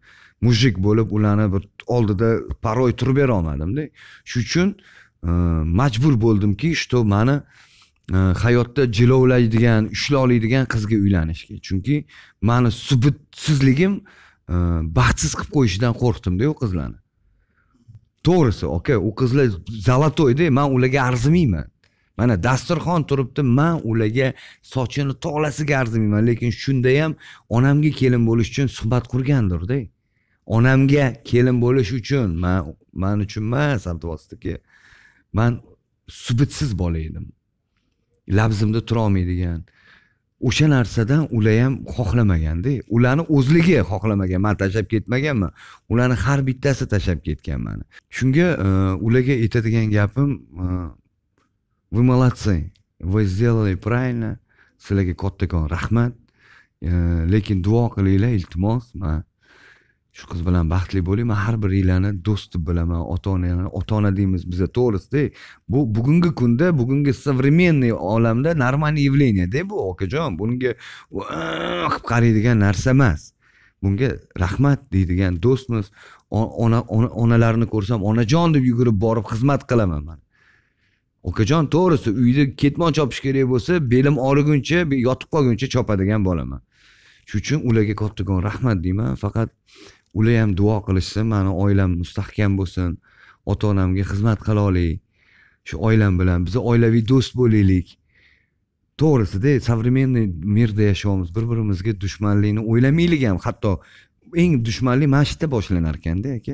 mujik bo'lib ularni bir oldida paroy turib bera olmadimda shuning uchun e, majbur bo'ldimki что mani e, hayotda jilovlaydigan ushlay oladigan qizga uylanishga chunki mani subutsizligim e, baxtsiz qilib qo'yishidan qo'rqdimda u qizlarni to'g'risi aka u qizlar zолотойda man ularga arzimayman mana dasturxon turibdi man ularga sochini tolasiga arzimayman lekin shunda ham onamga kelin bo'lish uchun suhbat qurgandirda onamga kelin bo'lish uchun man man uchun emas altivosniki man subitsiz bola edim labzimda turolmaydigan o'sha narsadan ular ham xohlamaganda ularni o'zligi xohlamagan man tashlab ketmaganman ularni har bittasi tashlab ketgan mani shunga e, ularga aytadigan gapim e, вы молодцы вы сделали правильно sizlarga kattakon rahmat e, lekin duo qilinglar iltimos man shu qiz bilan baxtli bo'ling man har biringlarni do'st deb bilaman ota onani ota ona deymiz biza to'g'risida bu bugungi kunda bugungi современный olamda нормальный явленияda bu okajon bunga qilib qaraydigan narsa emas bunga rahmat deydigan do'stmiz ona onalarni ko'rsam onajon deb yugurib borib xizmat qilaman man okajon to'g'risi uyda ketmon chopish kerak bo'lsa belim og'riguncha yotib qolguncha chopadigan bolaman shuning uchun ularga kattakon rahmat deyman faqat ular ham duo qilishsin mani oilam mustahkam bo'lsin ota onamga xizmat qila olaylik shu oilam bilan biz oilaviy do'st bo'laylik to'g'risida современный mirda yashayapmiz bir birimizga dushmanlikni o'ylamaylik ham hatto eng dushmanlik mana shu yerda boshlanar ekanda aka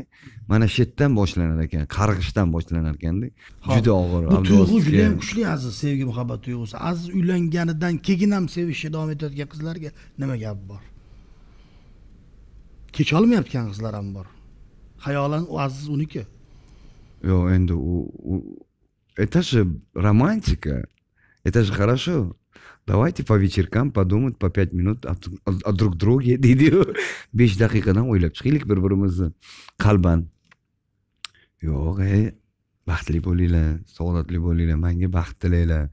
mana shu yerdan boshlanar ekan qarg'ishdan boshlanar ekanda juda og'ir bu tuyg'u juda ham kuchli aziz sevgi muhabbat tuyg'usi aziz uylanganidan keyin ham sevishni davom etayotgan qizlarga nima gap bor kecholmayotgan qizlar ham bor xayolan u aziz uniki yo'q endi u это же романтика это же хорошо давайте по вечеркам подумать по пять минут о, друг друге deydiyu besh daqiqadan o'ylab chiqaylik bir birimizni qalban yo'q ey baxtli bo'linglar saodatli bo'linglar manga baxt tilanglar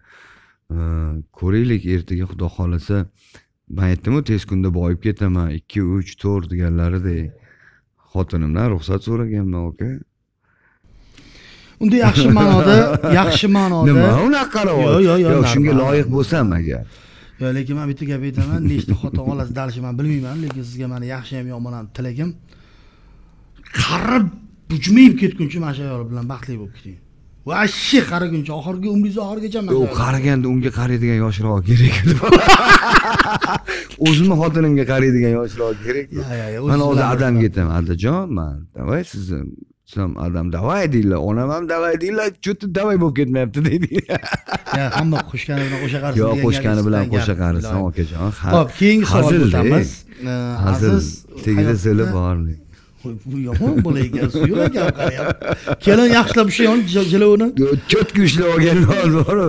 ko'raylik ertaga xudo xohlasa man aytdimu tez kunda boyib ketaman ikki uch to'rt deganlaridek xotinimdan ruxsat so'raganman aka unda yaxshi ma'noda yaxshi ma'noda nima unaqa qarab yo'q yo'q yo'q shunga loyiq bo'lsam agar yo'q lekin man bitta gap aytaman nechta xotin olasiz dalishni man bilmayman lekin sizga mani yaxshi ham yomon ham tilagim qarib bujmayib ketguncha mana shu ayol bilan baxtli bo'lib keting vashshe qaraguncha oxirgi umringizni oxirigacha yo'q qaraganda unga qaraydigan yoshroq kerak o'zimni xotinimga qaraydigan yoshroq kerak man hozir adamga aytaman adajon man давай sizni siz ham adam давай deydilar onam ham давай deydilar что то давай bo'lib ketmayapti deydi hamma qo'shgani bilan qo'sha qarisin yo'q qo'shgani bilan qo'sha qarisin okajon ho'p keyingi savolga o'tamiz aziz tagida zili bormi bu yomon bola ekansiz yo'q ekan qarayapti kelin yaxshilab ushlayoldi jilovini cho'tka ushlab olgan boru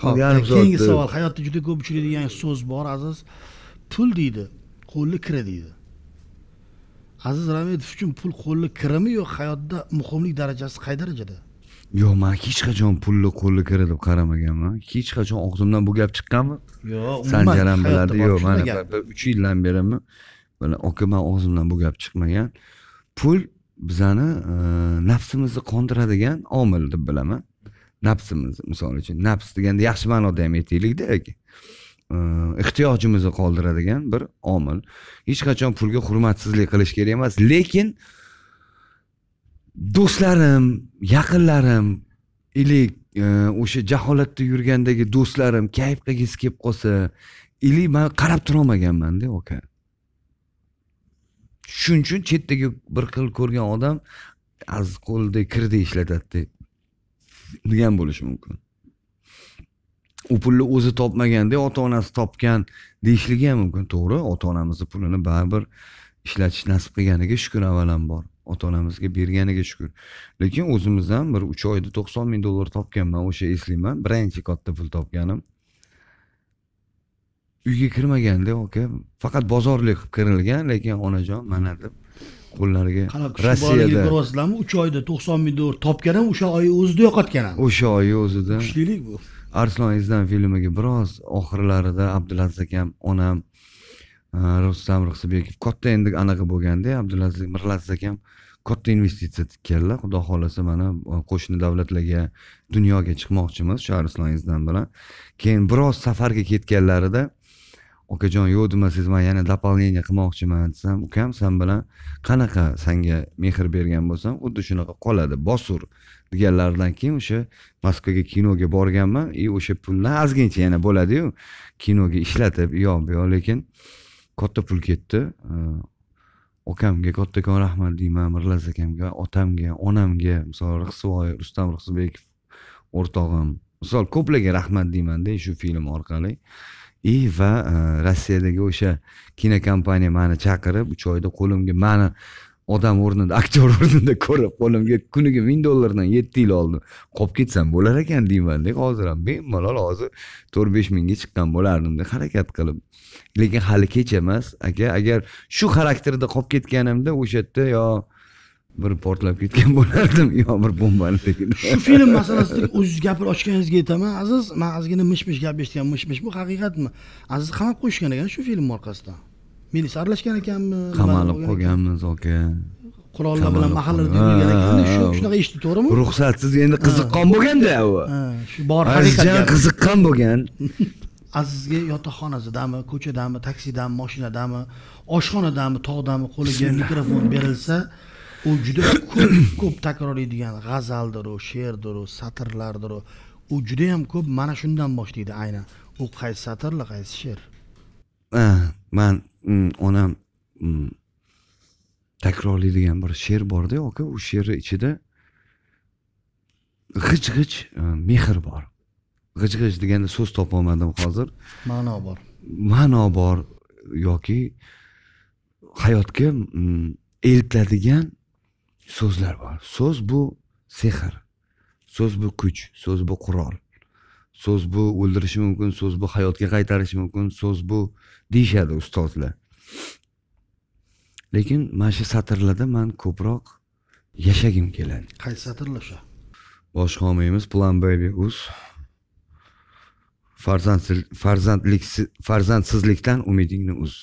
ho'p keyingi savol hayotda juda ko'p uchraydigan so'z bor aziz pul deydi qo'lni kira deydi aziz ramedov uchun pul qo'lni kirimi yo hayotda muhimlik darajasi qay darajada yo'q man hech qachon pulni qo'lni kira deb qaramaganman hech qachon og'zimdan bu gap chiqqanmi yo'q sanjar ham biladi yo'q mana bir uch yildan beriman. mana aka man og'zimdan bu gap chiqmagan pul bizani e, nafsimizni qondiradigan omil deb bilaman nafsimiz misol uchun nafs deganda yaxshi ma'noda ham aytaylikda e, ehtiyojimizni qoldiradigan bir omil hech qachon pulga hurmatsizlik qilish kerak emas lekin do'stlarim yaqinlarim или e, o'sha jaholatda yurgandagi do'stlarim kayf qilgisi kelib qolsa или man qarab turolmaganmanda oka okay. shuning uchun chetdagi bir xil ko'rgan odam aziz qo'lida kirdi ishlatadi degan bo'lishi mumkin u pulni o'zi topmaganda ota onasi topgan deyishligi ham mumkin to'g'ri ota onamizni pulini baribir ishlatish nasib qilganiga shukur avvalambor ota onamizga berganiga shukur lekin o'zimiz ham bir uch oyda to'qson ming dollar topganman o'sha eslayman birinchi katta pul topganim uyga kirmaganda aka faqat bozorlik qilib kirilgan lekin onajon hmm. mana deb qo'llariga rossiyada ko'ryapsizlarmi uch oyda to'qson ming dollar topgan ham o'sha oy o'zida yo'qotgan ham o'sha oyni o'zida kuchlilik bu arslon izdan filmiga biroz oxirlarida abdulaziz akam onam e, rustam rixsibekov katta endi anaqa bo'lganda abdulaziz mirlaziz akam katta investitsiya tikkanlar xudo xohlasa mana e, qo'shni davlatlarga dunyoga chiqmoqchimiz arslon izdan bilan keyin biroz safarga ketganlarida okajon yo'q demasangiz man yana дополнение qilmoqchiman desam ukam san bilan qanaqa sanga mehr bergan bo'lsam xuddi shunaqa qoladi bosur deganlaridan keyin o'sha moskvaga kinoga borganman и o'sha puldan ozgincha yana bo'ladiyu kinoga ishlatib u yoq bu yoq lekin katta pul ketdi э, ukamga kattakon rahmat deyman mirlaz akamga otamga onamga misol rixsivoy rustam rixsibekov o'rtog'im misol ko'plarga rahmat deymanda shu film orqali и va э, rossiyadagi o'sha kinokompaniya mani chaqirib uch oyda qo'limga mani odam o'rnida aktyor o'rnida ko'rib qo'limga kuniga ming dollardan yetti yil oldim qolib ketsam bo'lar ekan deymanda hozir ham bemalol hozir to'rt besh mingga chiqqan bo'lardimda harakat qilib lekin hali kech emas aka agar shu xarakterda qolib ketganimda o'sha yerda yo bir portlab ketgan bo'lardim yo bir bombani shu film masalasida o'zingiz gapirib ochganingizga aytaman aziz man ozgina mish mish gap eshitgan mish mish bu haqiqatmi aziz qamab qo'yishgan ekan shu film orqasidan militsiya aralashgan ekanmi qamalib qolganmiz aka qurollar bilan mahallada yurgan ekanda shu shunaqa eshitdi to'g'rimi ruxsatsiz endi qiziqqon bo'lganda u shu bor azizjon qiziqqon bo'lgan azizga yotoqxonasidami ko'chadami taksidami mashinadami oshxonadami tog'dami qo'liga mikrofon berilsa u juda ko'p ko'p takrorlaydigan g'azaldiru she'rdiru satrlardiru u judayam ko'p mana shundan boshlaydi aynan u qaysi satrlar qaysi she'r man mm, onam mm, takrorlaydigan bir she'r borda aka u she'rni ichida g'ij g'ij e, mehr bor g'ij g'ij deganda so'z topolmadim hozir ma'no bor ma'no bor yoki hayotga mm, eltadigan so'zlar bor so'z bu sehr so'z bu kuch so'z bu qurol so'z bu o'ldirishi mumkin so'z bu hayotga qaytarishi mumkin so'z bu deyishadi ustozlar lekin mana shu satrlarda man ko'proq yashagim keladi qaysi satrlar o'sha boshqa olmaymiz plan baby uz farzandlik farzandsizlikdan umidingni uz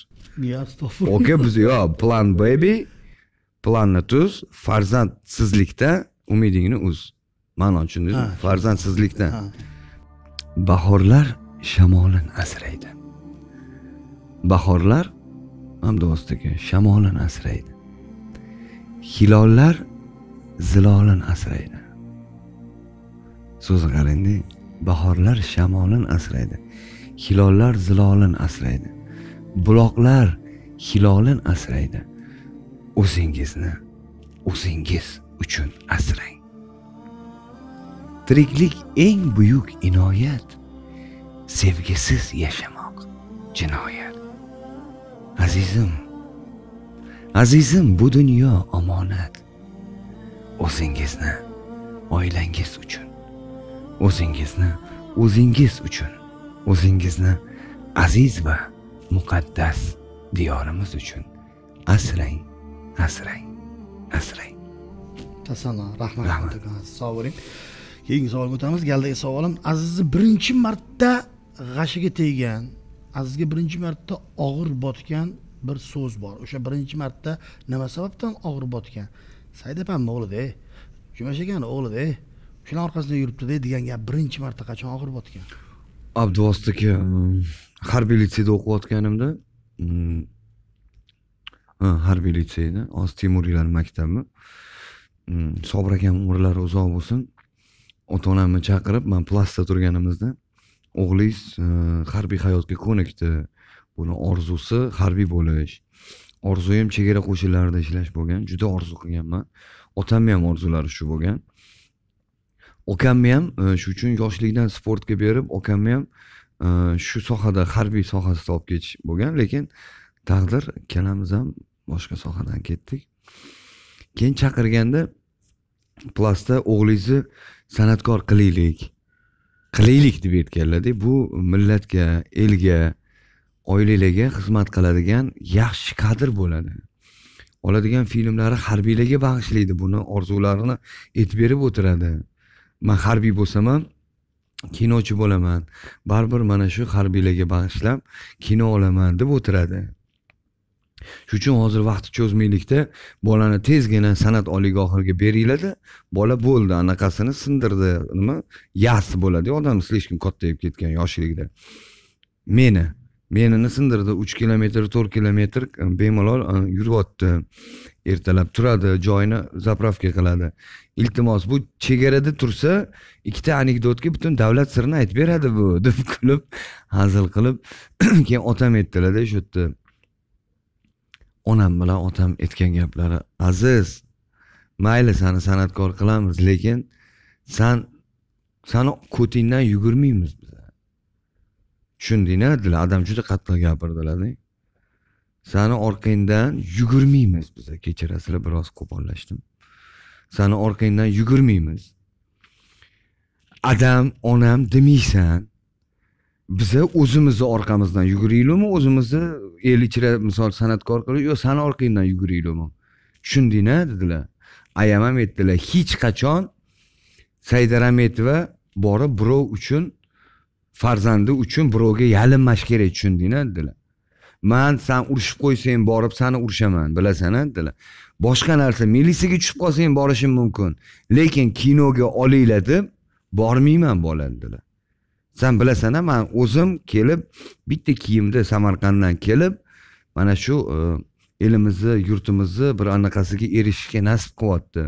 astag'firullah aka biz yo plan baby planni tuz farzandsizlikda umidingni uz ma'no tushundingizmi farzandsizlikdan bahorlar shamolin asraydi bahorlar hamdo'stiki shamolin asraydi hilollar zilolin asraydi so'zni qarangda bahorlar shamolin asraydi hilollar zilolin asraydi buloqlar hilolin asraydi o'zingizni o'zingiz uchun asrang tiriklik eng buyuk inoyat sevgisiz yashamoq jinoyat azizim azizim bu dunyo omonat o'zingizni oilangiz uchun o'zingizni o'zingiz uchun o'zingizni aziz va muqaddas diyorimiz uchun asrang asrang asrang tasanno rahmat sog' bo'ling keyingi savolga o'tamiz galdagi savolim azizni birinchi marta g'ashiga tegan azizga birinchi marta og'ir botgan bir so'z bor o'sha birinchi marta nima sababdan og'ir botgan said opamni o'g'lida e. jumash akani o'g'lida e. shularni orqasida yuribdida e, degan gap birinchi marta qachon og'ir botgan abduvosit aka harbiy litseyda o'qiyotganimda mm, harbiy litseyda hozir temuriylar maktabi hmm, sobir akam umrlari uzoq bo'lsin ota onamni chaqirib man plastda turganimizda o'g'lingiz e, harbiy hayotga ko'nikdi buni orzusi harbiy bo'lish orzuyim chegara qo'shinlarida ishlash bo'lgan juda orzu qilganman otamni ham orzulari shu bo'lgan ukamni ham e, shu uchun yoshlikdan sportga berib ukamni ham e, shu sohada harbiy sohasida olib ketish bo'lgan lekin taqdir ikkalamiz ham boshqa sohadan ketdik keyin chaqirganda plasta o'g'lingizni san'atkor qilaylik qilaylik deb aytganlarda bu millatga elga oilalarga xizmat qiladigan yaxshi kadr bo'ladi oladigan filmlari harbiylarga bag'ishlaydi buni orzularini aytib berib o'tiradi man harbiy bo'lsam ham kinochi bo'laman baribir mana shu harbiylarga bag'ishlab kino olaman deb o'tiradi shuning uchun hozir vaqti cho'zmaylikda bolani tezgina san'at oliygohiga beringlarda bola bo'ldi anaqasini sindirdi nima yas bo'ladiyu odam слишком kattayib ketgan yoshlikda meni menini sindirdi uch kilometr to'rt kilometr e, bemalol e, yuryapti ertalab turadi joyini zapravka qiladi iltimos bu chegarada tursa ikkita anekdotga butun davlat sirini aytib beradi bu deb kulib hazil qilib keyin otam aytdilarda shu yerda onam bilan otam aytgan gaplari aziz mayli sani san'atkor qilamiz lekin san sani ko'tingdan yugurmaymiz biz tushundingda dedilar adam juda qattiq gapirdilarda sani orqangdan yugurmaymiz biza kechirasizlar biroz qo'pollashdim sani orqangdan yugurmaymiz adam onam demaysan biza o'zimizni orqamizdan yuguraylikmi o'zimizni el ichida misol san'atkor qilib yo sani orqangdan yuguraylikmi tushundingna dedilar ayam ham aytdilar hech qachon saidarametova borib birov uchun farzandi uchun birovga yalinmash kerak tushundingna dedilar man san urishib qo'ysang borib sani urishaman bilasan dedilar boshqa narsa militsiyaga tushib qolsang borishim mumkin lekin kinoga olinglar deb bormayman bola dedilar san bilasan a man o'zim kelib bitta kiyimda samarqanddan kelib mana shu e, elimizni yurtimizni bir anaqasiga erishishga nasib qilyapti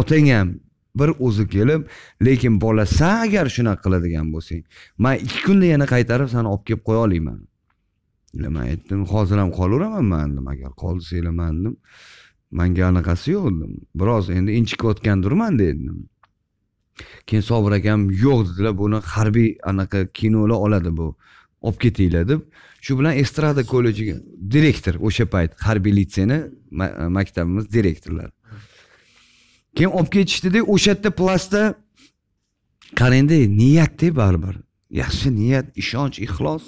otang ham bir o'zi kelib lekin bola san agar shunaqa qiladigan bo'lsang man ikki kunda yana qaytarib sani olib kelib qo'ya olmayman man aytdim hozir ham qolaveraman man dedim agar qolsanglar man dedim manga anaqasi yo'q dedim biroz endi enchikayotgandirman dedim keyin sobir akam yo'q dedilar buni harbiy anaqa kinolar oladi bu olib ketinglar deb shu bilan estrada kollejiga direktor o'sha payt harbiy litseyni maktabimiz direktorlari keyin olib ketishdida o'sha yerda plastda qarangda niyatda baribir yaxshi niyat ishonch ixlos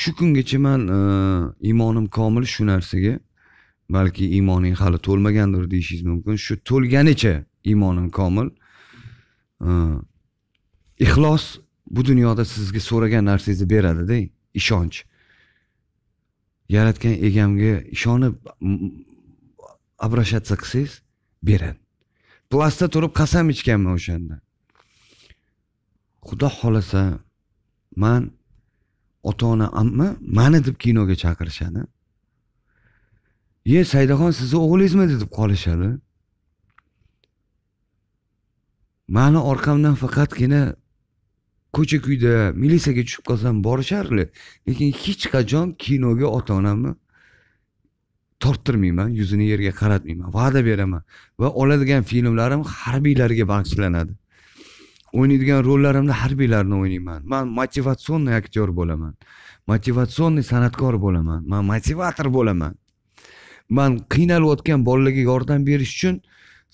shu kungacha man e, iymonim komil shu narsaga balki iymoning hali to'lmagandir deyishingiz mumkin shu to'lganicha iymonim komil ixlos bu dunyoda sizga so'ragan narsangizni beradida ishonch yaratgan egamga ishonib обращаться qilsangiz beradi plastda turib qasam ichganman o'shanda xudo xohlasa man ota onamni mani deb kinoga chaqirishadi ye saydaxon sizni o'g'lingizmi deb qolishadi mani orqamdan faqatgina ko'cha kuyda militsiyaga tushib qolsam borishardi lekin hech qachon kinoga ota onamni torttirmayman yuzini yerga qaratmayman va'da beraman va oladigan filmlarim harbiylarga bag'ishlanadi o'ynaydigan rollarimda harbiylarni o'ynayman man motivatsionniy aktyor bo'laman motivatsionniy san'atkor bo'laman man motivator bo'laman man qiynalayotgan bolalarga yordam berish uchun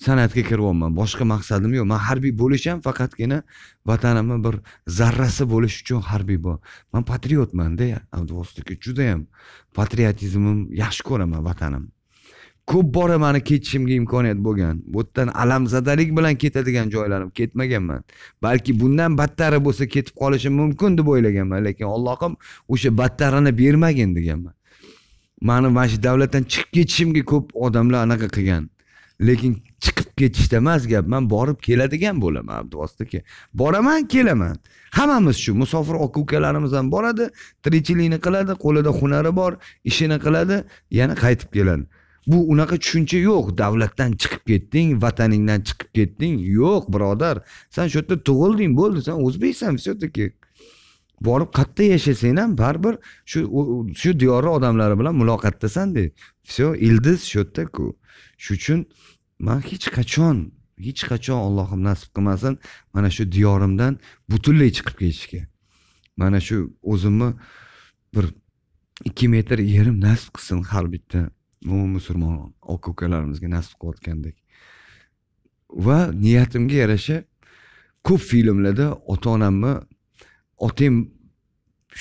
san'atga kiryapman boshqa maqsadim yo'q man harbiy bo'lish ham faqatgina vatanimni bir zarrasi bo'lish uchun harbiy bor man patriotmanda abduvosit aka judayam patriotizmim yaxshi ko'raman vatanimni ko'p bora mani ketishimga imkoniyat bo'lgan bu yerdan alamzadalik bilan ketadigan joylarim ketmaganman balki bundan battari bo'lsa ketib qolishim mumkin deb o'ylaganman lekin allohim o'sha battarini bermagin deganman mani mana shu davlatdan chiqib ketishimga ko'p odamlar anaqa qilgan lekin chiqib ketishda emas gap man borib keladigan bo'laman abduvosit aka boraman kelaman hammamiz shu musofir aka ukalarimiz ham boradi tirikchilikni qiladi qo'lida hunari bor ishini qiladi yana qaytib keladi bu unaqa tushuncha yo'q davlatdan chiqib ketding vataningdan chiqib ketding yo'q birodar san shu yerda tug'ilding bo'ldi san o'zbeksan все таки borib qayerda yashasang ham baribir shu shu diyorni odamlari bilan muloqotdasan muloqotdasanda все ildiz shu yerdaku shuning uchun man hech qachon hech qachon allohim nasib qilmasin mana shu diyorimdan butunlay chiqib ketishga mana shu o'zimni bir ikki metr yerim nasib qilsin har bitta mo'min musulmon oka ukalarimizga nasib qilayotgandek va niyatimga yarasha ko'p filmlarda ota onamni otang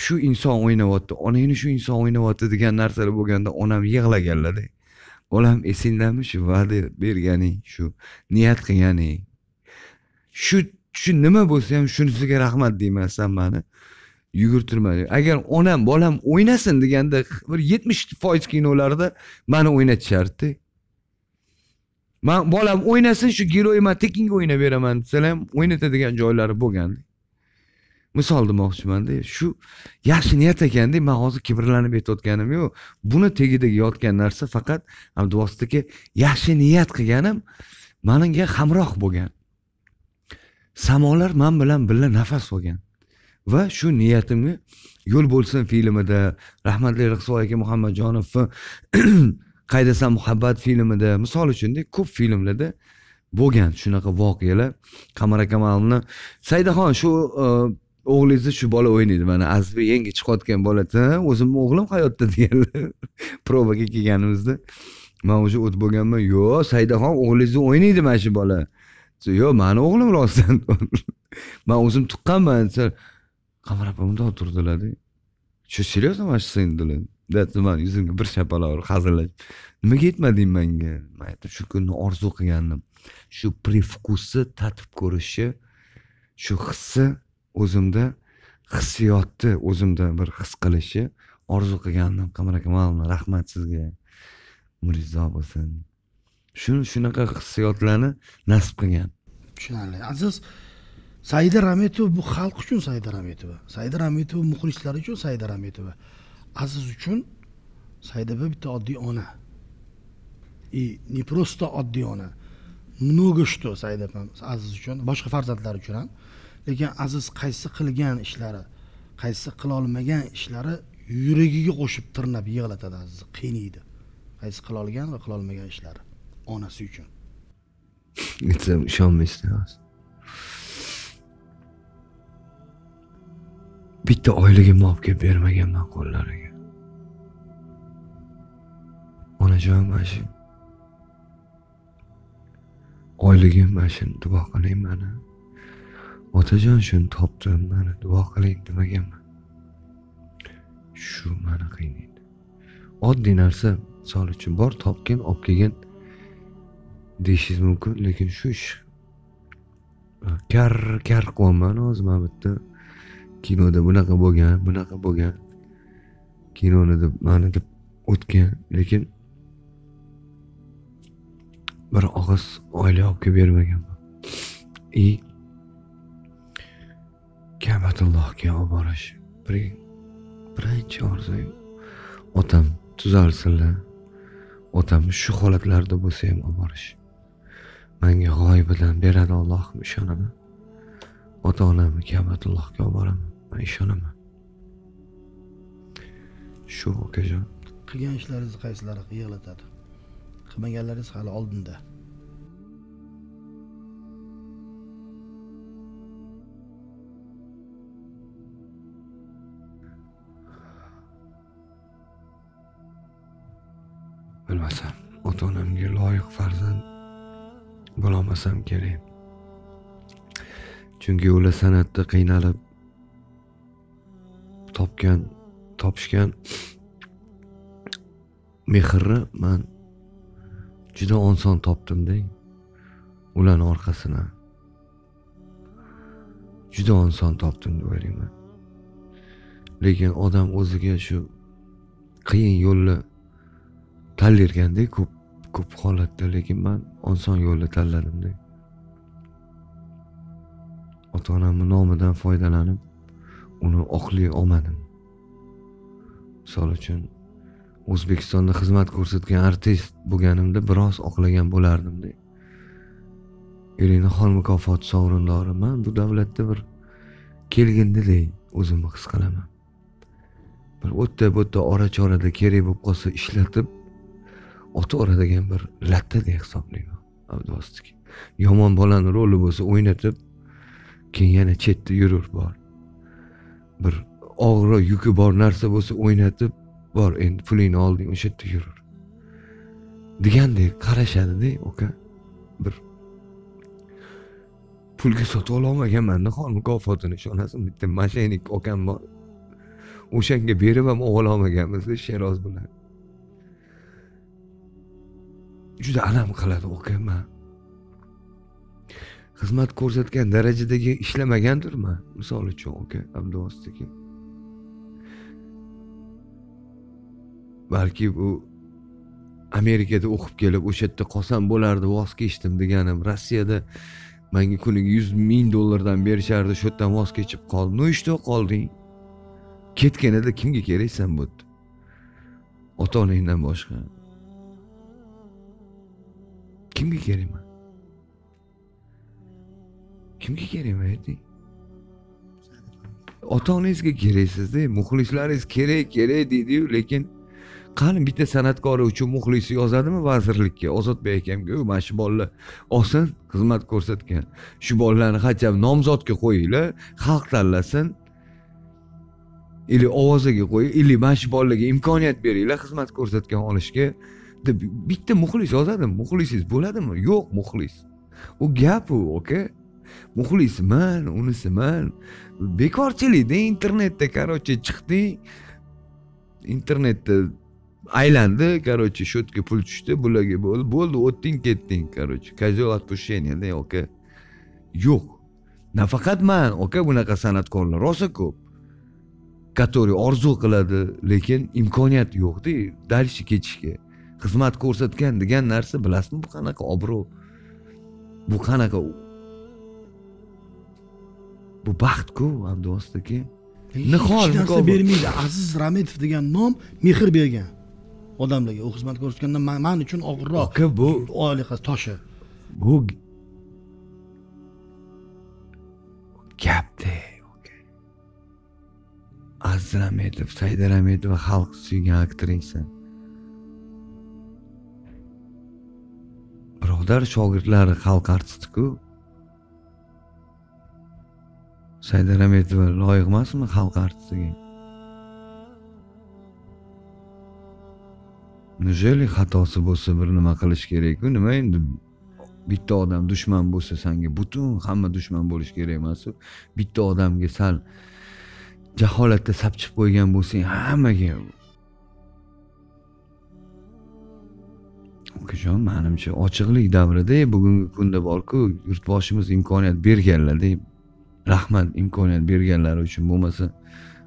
shu inson o'ynayapti onangni shu inson o'ynayapti degan narsalar bo'lganda onam yig'laganlarda bolam esingdami shu va'da berganing shu niyat qilganing shu shu nima bo'lsa ham shunisiga rahmat san mani yugurtirma agar onam bolam o'ynasin deganda bir yetmish foiz kinolarda mani o'ynatishardi man bolam o'ynasin shu giroyman tekinga o'ynab beraman desalar ham o'ynatadigan joylari bo'lgan misol demoqchimanda shu yaxshi niyat ekanda man hozir kibrlanib aytayotganim yo'q buni tagida yotgan narsa faqat abduvositaga yaxshi niyat qilganim manga hamroh bo'lgan samolar man bilan birga nafas olgan va shu niyatimni yo'l bo'lsin filmida rahmatli rixso aka muhammadjonovni qaydasan muhabbat filmida misol uchunda ko'p filmlarda bo'lgan shunaqa voqealar qamar akamalni saidaxon shu e, o'g'lingizni shu bola o'ynaydi mana azizbek yangi chiqayotgan bolada o'zimni o'g'lim hayotda deganlar probaga kelganimizda man уже o'tib bo'lganman yo'q saidaxon o'g'lingizni o'ynaydi mana shu bola yo'q mani o'g'lim rostdan man o'zim tuqqanman desa qamrab opa mundoq turdilarda что серьезно mana shu dedilar dedi man yuzimga bir shapaloq hazillashib nimaga aytmading manga man aytdim shu kunni orzu qilgandim shu privkusi tatib ko'rishi shu hissi o'zimda hissiyotni o'zimda bir his qilishni orzu qilgandim qamara kamolovna rahmat sizga umringiz uzoq bo'lsin shu shunaqa hissiyotlarni nasib qilgan tushunarli aziz saida rametova bu xalq uchun saida rametova saida rametova muxlislari uchun saida rametova aziz uchun saida opa bitta oddiy ona и не просто oddiy ona много что saida opam aziz uchun boshqa farzandlar uchun ham lekin aziz qaysi qilgan ishlari qaysi qilolmagan ishlari yuragiga qo'shib tirnab yig'latadi azizni qiynaydi qaysi qilolgan va qilolmagan ishlari onasi uchun aytsam ishonmaysiz bitta oyligimni olib kelib bermaganman qo'llariga onajon mana shu oyligim mana shuni duo qiling mani otajon shuni topdi mani duo qiling demaganman shu mani qiynaydi oddiy narsa misol uchun bor topgin olib kelgin deyishingiz mumkin lekin shu ish ah, kar kar qilyapman hozir mana bitta kinoda bunaqa bo'lgan bunaqa bo'lgan kinoni deb mani deb o'tgan lekin bir og'iz oila olib kelib bermaganman и ka'batullohga olib borish birinchi orzuyim otam tuzalsinlar otam shu holatlarda bo'lsa ham olib borish manga g'oyibidan beradi allohim ishonaman ota onamni kabatullohga olib boraman man ishonaman shu okajon qilgan ishlaringiz qaysilari yig'latadi qilmaganlaringiz hali oldinda bilmasam ota onamga loyiq farzand bo'lolmasam kerak chunki ular san'atda qiynalib topgan topishgan mehrni man juda oson topdim ularni orqasidan juda oson topdim deb o'ylayman lekin odam o'ziga shu qiyin yo'lni tanlirganda ko'p ko'p holatda lekin man oson yo'lni tanladimda ota onamni nomidan foydalanib uni oqlay olmadim misol uchun o'zbekistonda xizmat ko'rsatgan artist bo'lganimda biroz oqlagan bo'lardimda elingni xon mukofoti sovrindori man bu davlatda bir kelgindidek o'zimni his qilaman bir o'tda bu yerda ora chorada kerak bo'lib qolsa ishlatib ota o'radigan bir latta deb hisoblayman abduvositniki yomon bolani roli bo'lsa o'ynatib keyin yana chetda yurur bor bir og'riq yuki bor narsa bo'lsa o'ynatib bor endi pulingni olding o'sha yerda yurur degandek qarashadida uka bir pulga sotib ololmaganmanda xonim mukofotini ishonasizmi bitta mashaynik okam bor o'shanga berib ham ololmaganmiz sheroz bilan juda alam qiladi ukama xizmat ko'rsatgan darajadagi ishlamagandirman misol uchun oka abduvos balki u amerikada o'qib kelib o'sha yerda qolsam bo'lardi voz kechdim deganim rossiyada manga kuniga yuz ming dollardan berishardi shu yerdan voz kechib qoldim ну и что qolding ketganida kimga keraksan bu yerda ota onangdan boshqa kimga kerakman kimga kerakman ayting ota onangizga keraksizda muxlislaringiz kerak kerak deydiyu lekin qani bitta san'atkori uchun muxlisi yozadimi vazirlikka ozodbek akamga mana shu bolalar olsin xizmat ko'rsatgan shu bolalarni хотя бы nomzodga qo'yinglar xalq tanlasin или ovozaga qo'ying или mana shu bolalarga imkoniyat beringlar xizmat ko'rsatgan olishga bitta bitta muxlis yozadi muxlisingiz bo'ladimi yo'q muxlis u gap u aka muxlisman unisiman bekorchilikda internetda короче chiqding internetda aylandi короче счетga pul tushdi bularga bo'ldi bo'ldi o'tding ketding короче козел отпущениеda aka yo'q nafaqat man aka bunaqa san'atkorlar rosa ko'p который orzu qiladi lekin imkoniyat yo'qda дальше ketishga xizmat ko'rsatgan degan narsa bilasizmi bu qanaqa obro' bu qanaqa bu baxtku abduvosit aka nihol hech narsa bermaydi aziz rametov degan nom mehr bergan odamlarga u xizmat ko'rsatganda man uchun og'irroq aka bu oliqasi toshi bu gapda aziz rametov saida rametova xalq suygan aktrisa o'zlari shogirdlari xalq artistiku saida rametova loyiq emasmi xalq artistiga неужели xatosi bo'lsa bir nima qilish kerakku nima endi bitta odam dushman bo'lsa sanga butun hamma dushman bo'lishi kerak emasu bitta odamga sal jaholatda sapchib qo'ygan bo'lsang hammaga okajon manimcha ochiqlik davrida bugungi kunda borku yurtboshimiz imkoniyat berganlarda rahmat imkoniyat berganlari uchun bo'lmasa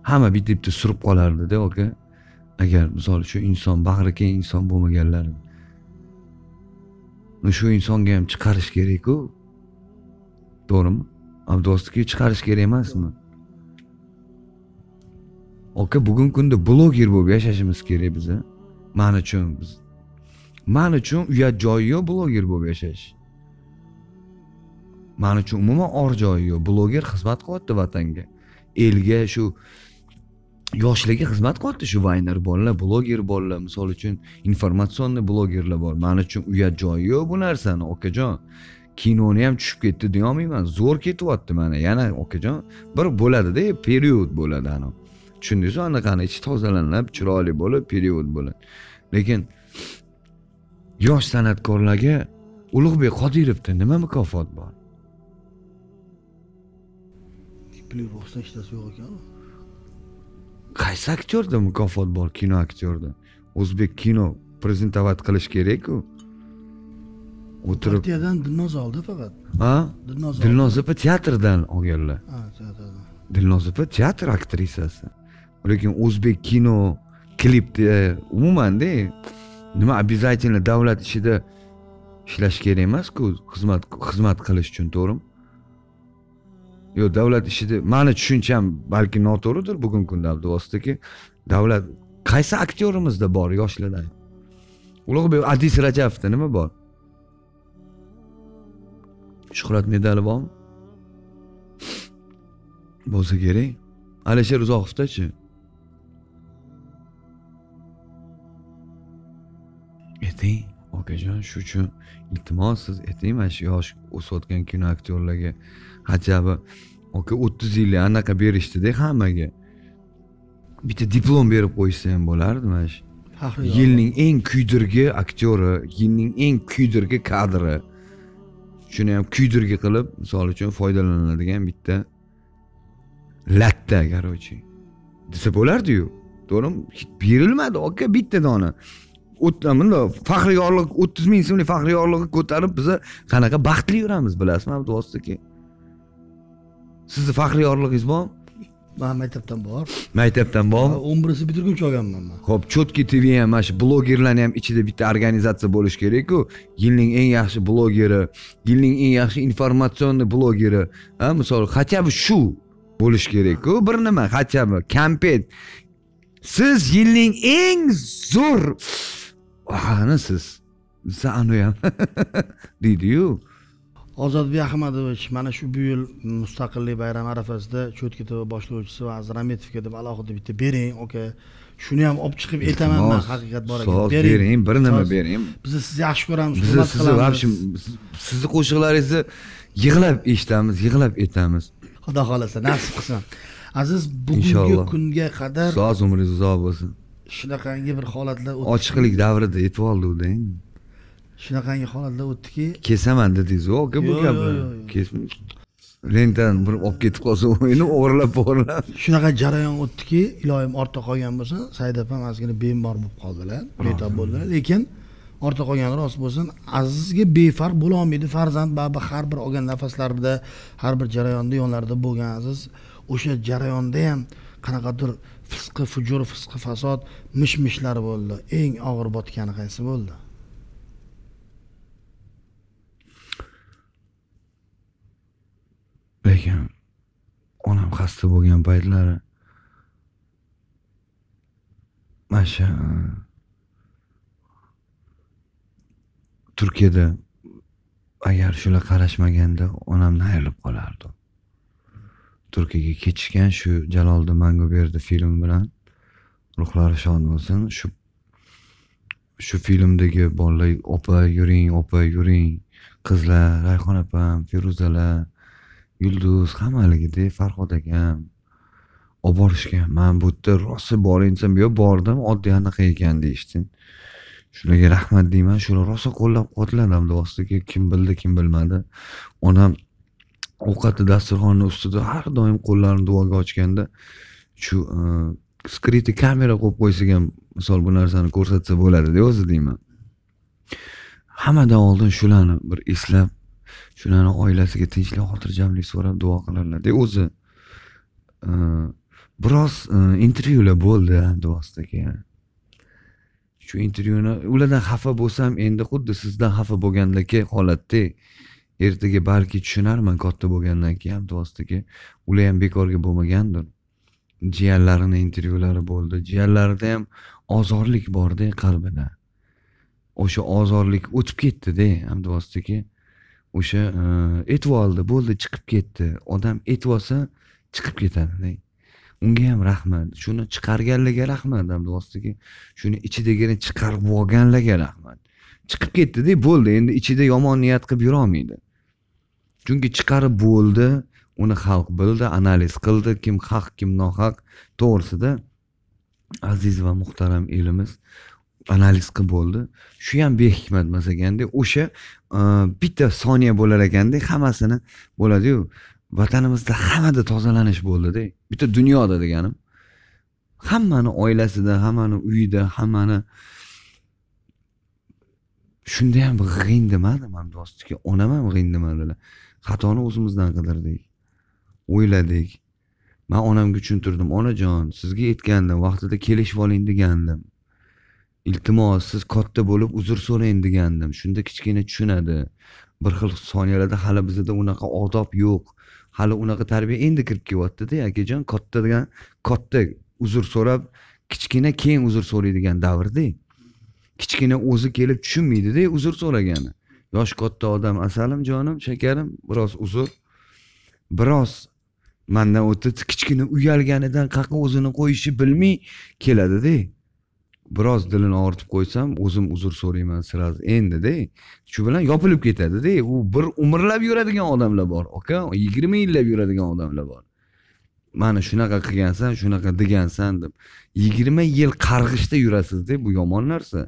hamma bitta bitta surib qolardida aka agar misol shu inson bag'ri keng inson bo'lmaganlar shu insonga ham chiqarish kerakku to'g'rimi abdosniki chiqarish kerak emasmi aka bugungi kunda bloger bo'lib yashashimiz kerak biz a man uchun biz man uchun uyat joyi yo'q bloger bo'lib yashash man uchun umuman or joyi yo'q bloger xizmat qilyapti vatanga elga shu yoshlarga xizmat qilyapti shu vayner bolalar bloger bolalar misol uchun informatsionniy blogerlar bor man uchun uyat joyi yo'q bu narsani okajon kinoni ham tushib ketdi deyolmayman zo'r ketyapti mana yana okajon bir bo'ladida period bo'ladi anavi tushundingizmi anaqani ichi tozalanib chiroyli bo'lib period bo'ladi lekin yosh san'atkorlarga ulug'bek qodirovda nima mukofot bor plyus ishlasi yo'q ekan qaysi aktyorda mukofot bor kino aktyorda o'zbek kino prezentovat qilish kerakku o'tirib partiyadan dilnoz oldi faqat a dilnoz dilnoz opa teatrdan olganlar ha teatrdan dilnoz opa teatr aktrisasi lekin o'zbek kino klipda umumanda nima обязательно davlat ishida ishlash kerak emasku xizmat xizmat qilish uchun to'g'rimi yo'q davlat ishida mani tushuncham balki noto'g'ridir bugungi kunda abduvosit aka davlat qaysi aktyorimizda bor yoshlardan ulug'bek adis rajabovda nima bor shuhrat medali bormi bo'lsa kerak alisher uzoqovdachi ayting okajon shu uchun iltimos siz ayting mana shu yosh o'sayotgan aktyorlarga хотя бы aka o'ttiz yillik anaqa berishdida hammaga bitta diplom berib qo'yishsa ham bo'lardi mana shu yilning eng kuydirgi aktyori yilning eng kuydirgi kadri shuni ham kuydirgi qilib misol uchun foydalaniladigan bitta latta короче desa bo'lardiyu to'g'rimi berilmadi aka bitta dona nima faxriy yorliq o'ttiz ming so'mlik faxriy yorliqni ko'tarib biz qanaqa baxtli yuramiz bilasizmi abduvosit aka sizni faxriy yorlig'ingiz bormi man maktabdan bor maktabdan bormi o'n birinchi bitirguncha olganman man ho'p четкий tv ham mana shu blogerlarni ham ichida bitta organizatsiya bo'lishi kerakku yilning eng yaxshi blogeri yilning eng yaxshi informatsionniy blogeri a misol хотя бы shu bo'lishi kerakku bir nima хотя бы kompet siz yilning eng zo'r ana siz desa anavi ham deydiyu ozodbek ahmadovich mana shu bu yil mustaqillik bayrami arafasida cho'tka tubi boshlovchisi aziz rametovga deb alohida bitta bering aka shuni ham olib chiqib aytaman man haqiqat bor ekan bering bir nima bering biz sizni yaxshi ko'ramiz hurmat qilamiz вообще sizni qo'shiqlaringizni yig'lab eshitamiz yig'lab aytamiz xudo xohlasa nasib qilsin aziz bugungi kunga qadar ustoz umringiz uzoq bo'lsin shunaqangi bir holatlar ochiqlik davrida yetib oldi uda shunaqangi holatlar o'tdiki kesaman dedingizu aka bu gapni lentani bir olib ketib qolsa bo'lmaydimi o'g'irlab o'g'irlab shunaqa jarayon o'tdiki iloyim ortda qolgan bo'lsin said opam ozgina bemor bo'lib qoldilar betob bo'ldilar lekin ortda qolgani rost bo'lsin azizga befarq bo'lolmaydi farzand baribir har bir olgan nafaslarida har bir jarayonda yonlarida bo'lgan aziz o'sha jarayonda ham qanaqadir fisqi fujur fisqi fasod mish mishlar bo'ldi eng og'ir botgani qaysi bo'ldi lekin onam xasta bo'lgan paytlari mana shu e, turkiyada agar shular qarashmaganda onamdan ayrilib qolardim turkiyaga ketishgan shu jaloliddin manguberdi film bilan ruhlari shod bo'lsin shu shu filmdagi bolalar opa yuring opa yuring qizlar rayhon opam feruzalar yulduz hammaligidek farhod akam olib borishgan man bu yerda rosa borinsam yo bordim oddiy anaqa ekan deyishdi shularga rahmat deyman shular rosa qo'llab quvvatladim rostiki kim bildi kim bilmadi onam ovqati dasturxonni ustida har doim qo'llarini duoga ochganda shu скрытый e, kamera qo'yib qo'ysak ham misol bu narsani ko'rsatsa bo'ladida o'zi deyman hammadan oldin shularni bir eslab shularni oilasiga tinchlik xotirjamlik so'rab duo qilarlarda o'zi e, biroz e, intervyular bo'ldi duosida shu intervyuni ulardan xafa bo'lsam endi xuddi sizdan xafa bo'lgandagi holatda ertaga balki tushunarman katta bo'lgandan keyin hamtoastiga ular ham bekorga bo'lmagandir jiyanlarini intervyulari bo'ldi jiyanlarida ham ozorlik borda qalbida o'sha ozorlik o'tib ketdida hamdo'st aka o'sha aytib e, oldi bo'ldi chiqib ketdi odam etib olsa chiqib ketadida unga ham rahmat shuni chiqarganlarga rahmat hamdo'st shuni ichidagini chiqarib olganlarga rahmat chiqib ketdida bo'ldi endi ichida yomon niyat qilib yurolmaydi chunki chiqarib bo'ldi uni xalq bildi analiz qildi kim haq kim nohaq to'g'risida aziz va muhtaram elimiz analiz qilib bo'ldi shu ham behikmat emas ekanda o'sha e, bitta soniya bo'lar ekanda hammasini bo'ladiyu vatanimizda hammada tozalanish bo'ldida bitta dunyoda deganim hammani oilasida hammani uyida hammani shunda ham g'ing demadi onam ham g'ing demadilar xatoni o'zimizdan qidirdik o'yladik man onamga tushuntirdim onajon sizga aytgandim vaqtida kelishib oling degandim iltimos siz katta bo'lib uzr so'rang degandim shunda kichkina tushunadi bir xil soniyalarda hali bizda unaqa odob yo'q hali unaqa tarbiya endi kirib kelyaptida akajon katta degan katta uzr so'rab kichkina keyin uzr so'raydigan davrda kichkina o'zi kelib tushunmaydida uzr so'ragani yosh katta odam asalim jonim shakarim biroz uzr biroz mandan o'ta kichkina uyalganidan qayerqa o'zini qo'yishni bilmay keladida biroz dilini og'ritib qo'ysam o'zim uzr so'rayman сразу endida shu bilan yopilib ketadida u bir umrlab yuradigan odamlar bor aka yigirma yillab yuradigan odamlar bor mana shunaqa qilgansan shunaqa degansan deb yigirma yil qarg'ishda yurasizda bu yomon narsa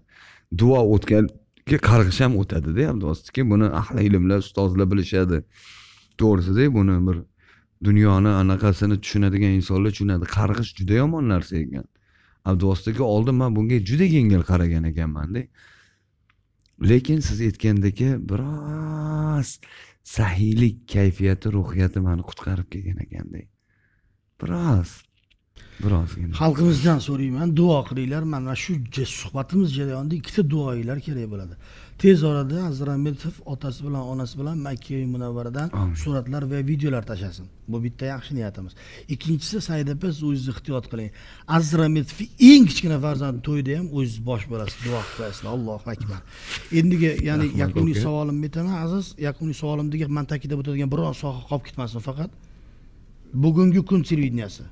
duo o'tgan ikki qarg'ish ham o'tadida abduvositga buni ahli ilmlar ustozlar bilishadi to'g'risida buni bir dunyoni anaqasini tushunadigan insonlar tushunadi qarg'ish juda yomon narsa ekan abduvosit aka oldin man bunga juda yengil qaragan ekanmanda lekin siz aytgandek biroz sahiylik kayfiyati ruhiyati mani qutqarib kelgan ekanda biroz birozgina xalqimizdan so'rayman duo qilinglar mana shu suhbatimiz jarayonida ikkita duoinglar kerak bo'ladi tez orada azir amitov otasi bilan onasi bilan makka munavvaradan suratlar va videolar tashlasin bu bitta yaxshi niyatimiz ikkinchisi said opa siz o'zingiz ehtiyot qiling azir amitovni eng kichkina farzandi to'yda ham o'zingiz bosh bo'lasiz duo qo'yasizlar allohu akbar endigi ya'ni yakuniy savolimni aytaman aziz yakuniy savolimdagi man ta'kidlab o'tadigan biror soha qolib ketmasin faqat bugungi kun televideniyasi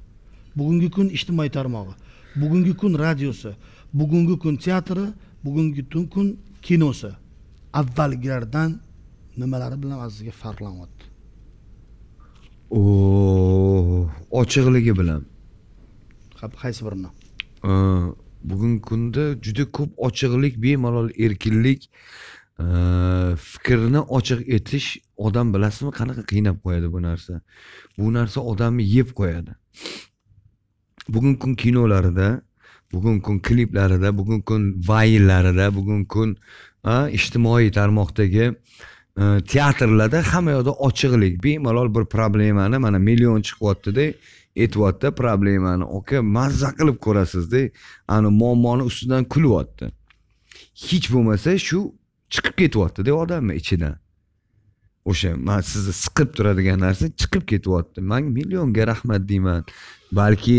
bugungi kun ijtimoiy tarmog'i bugungi kun radiosi bugungi kun teatri bugungi kun kinosi avvalgilardan nimalari bilan sizga farqlanyapti o'h, ochiqligi bilan qaysi birini bugungi kunda juda ko'p ochiqlik bemalol erkinlik fikrni ochiq etish odam bilasizmi qanaqa qiynab qo'yadi bu narsa bu narsa odamni yeb qo'yadi bugungi kun kinolarida bugungi kun kliplarida bugungi kun vayllarida bugungi kun ijtimoiy tarmoqdagi e, teatrlarda hamma yoqda ochiqlik bemalol bir problemani mana million chiqyaptida aytyapti problemani aka mazza qilib ko'rasizda ani muammoni ustidan kulyapti hech bo'lmasa shu chiqib ketyaptida odamni ichidan o'sha man sizni siqib turadigan narsa chiqib ketyapti man millionga rahmat deyman balki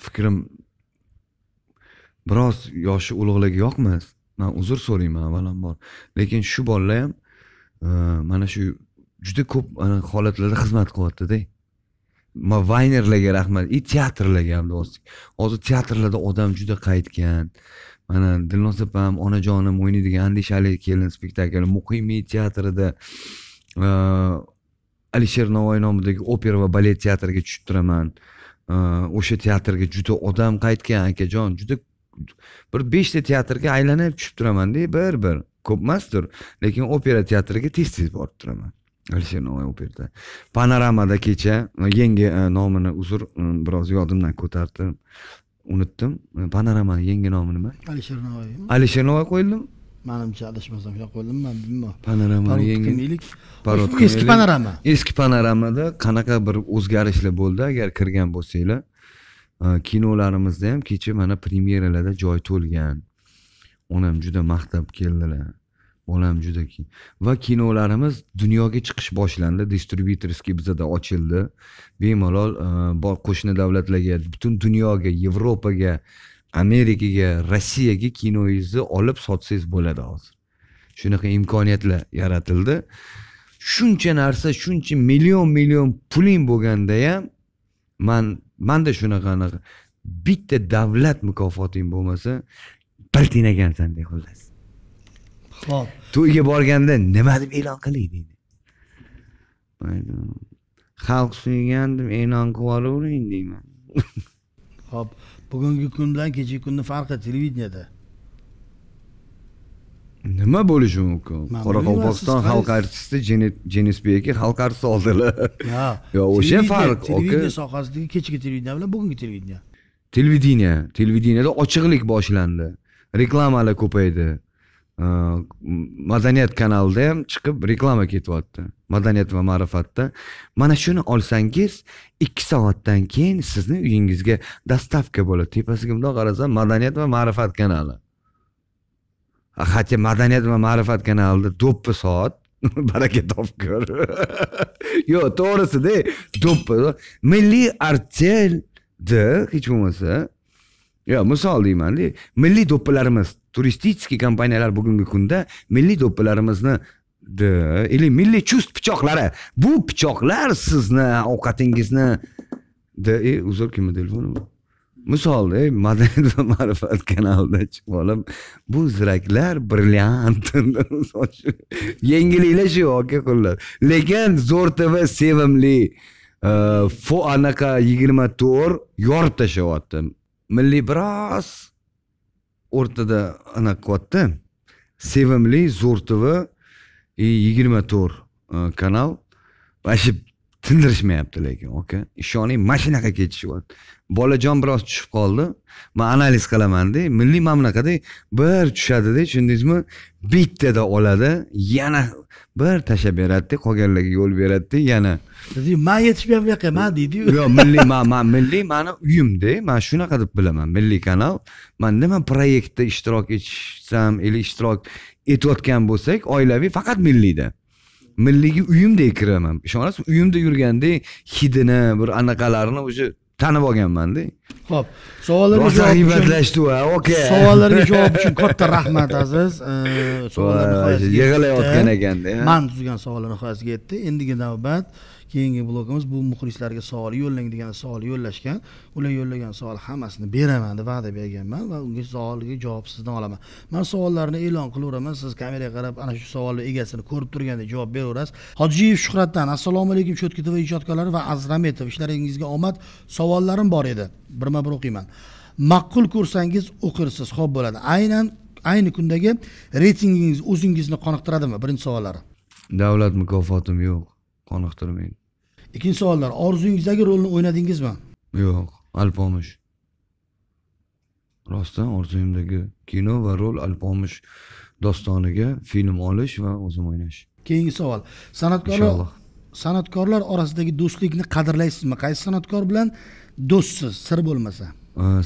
fikrim biroz yoshi ulug'ligi yoqmas man uzr so'rayman avvalambor lekin shu bolalar ham e, mana shu juda ko'p holatlarda xizmat qilyaptida man vaynerlarga rahmat и teatrlarga hamdo'stlik hozir teatrlarda odam juda qaytgan mana dilnoz opam onajonim o'ynaydigan andishali kelin spektakli muqimiy teatrida e, alisher navoiy nomidagi opera va balet teatriga tushib turaman o'sha teatrga juda odam qaytgan akajon juda bir beshta teatrga aylanib tushib turamanda bir bir ko'p emasdir lekin opera teatriga tez tez borib turaman alisher navoiy operada panoramada kecha e, yangi e, nomini uzr e, biroz yodimdan ko'tardim unutdim panoramani yangi nomi nima alisher navoiy alisher navoiy qo'yildimi manimcha adashmasam shunaqa qo'yilimi bilmayman panorama yangi eski panorama eski panoramada qanaqa bir o'zgarishlar bo'ldi agar kirgan bo'lsanglar e, kinolarimizda ham kecha mana premyeralarda joy to'lgan onam juda maqtab keldilar bolam juda va kinolarimiz dunyoga chiqish boshlandi distributorskiy bizada ochildi bemalol e, qo'shni davlatlarga butun dunyoga yevropaga amerikaga rossiyaga kinoyingizni olib sotsangiz bo'ladi hozir shunaqa imkoniyatlar yaratildi shuncha narsa shuncha million million puling bo'lganda ham man manda shunaqa bitta davlat mukofoting bo'lmasa bir tinagansan deb xullas ho'p to'yga borganda nima deb e'lon qilay deydi xalq suygandim e'lon qilib yuboravering deyman ho'p bugungi kun bilan kechagi kunni farqi televideniyada nima bo'lishi mumkin qoraqalpog'iston xalq artisti jenisbeki xalq artisti oldilar yo o'sha farq televideniya sohasidagi kechagi televideniya bilan bugungi televideniya televideniya televideniyada ochiqlik boshlandi reklamalar ko'paydi Э, madaniyat kanalida ham chiqib reklama ketyapti madaniyat va ma'rifatda mana shuni olsangiz ikki soatdan keyin sizni uyingizga доставка bo'ladi tepasiga bundoq qarasam madaniyat va ma'rifat kanali хотя madaniyat va ma'rifat kanalida do'ppi soat baraka topgur yo'q to'g'risida do'ppi milliy artelni hech bo'lmasa yo misol deymanda milliy do'ppilarimiz turistik kompaniyalar bugungi kunda milliy do'ppilarimizni или milliy chust pichoqlari bu pichoqlar sizni ovqatingizni e, uzr kimni telefoni bu misolda e, madaniyat va ma'rifat kanalida chiqib olib bu ziraklar brilliant yengilliklar shu oka xullas lekin zo'r tv sevimli e, anaqa yigirma to'rt yorib tashlayapti milliy biroz o'rtada anaqa qilyapti sevimli zo'r tv yigirma to'rt e, kanal mana tindirishmayapti lekin oka ishoning mana shunaqa ketishyapti bolajon biroz tushib qoldi man analiz qilamanda milliy mana bunaqada bir tushadida tushundingizmi bittada oladi yana bir tashlab beradida qolganlarga yo'l beradida yana man yetishmayapman bu yoqqa man deydiyu yo'q milliy man man milliy mani uyimda man shunaqa deb bilaman milliy kanal man nima proyektda ishtirok etishsam или ishtirok etayotgan bo'lsak oilaviy faqat milliyda milliyga uyimdek kiraman ishonasizmi uyimda yurgandek hidini bir anaqalarini уже tanib olganmanda ho'p savollarga rosa g'iybatlashdi va savollarga javob uchun katta rahmat aziz savollar nihoyasiga yig'ilayotgan ekanda man tuzgan savollar nihoyasiga yetdi endigi navbat keyingi blogimiz bu muxlislarga savol yo'llang degan savol yo'llashgan ular yo'llagan savol hammasini beraman deb va'da berganman va unga savolga javob sizdan olaman man savollarni e'lon qilaveraman siz kameraga qarab ana shu savolni egasini ko'rib turgandek javob beraverasiz hojiyev shuhratdan assalomu alaykum tv ijodkorlari va azrametov ishlaringizga omad savollarim bor edi birma bir o'qiyman ma'qul ko'rsangiz o'qirsiz ho'p bo'ladi aynan ayni kundagi reytingingiz o'zingizni qoniqtiradimi birinchi savollari davlat mukofotim yo'q qoniqtirmaydi ikkinchi savollar orzuyingizdagi rolni o'ynadingizmi yo'q alpomish rostdan orzuyimdagi kino va rol alpomish dostoniga film olish va o'zim o'ynash keyingi savol san'atkorlar san'atkorlar orasidagi do'stlikni qadrlaysizmi qaysi san'atkor bilan do'stsiz sir bo'lmasa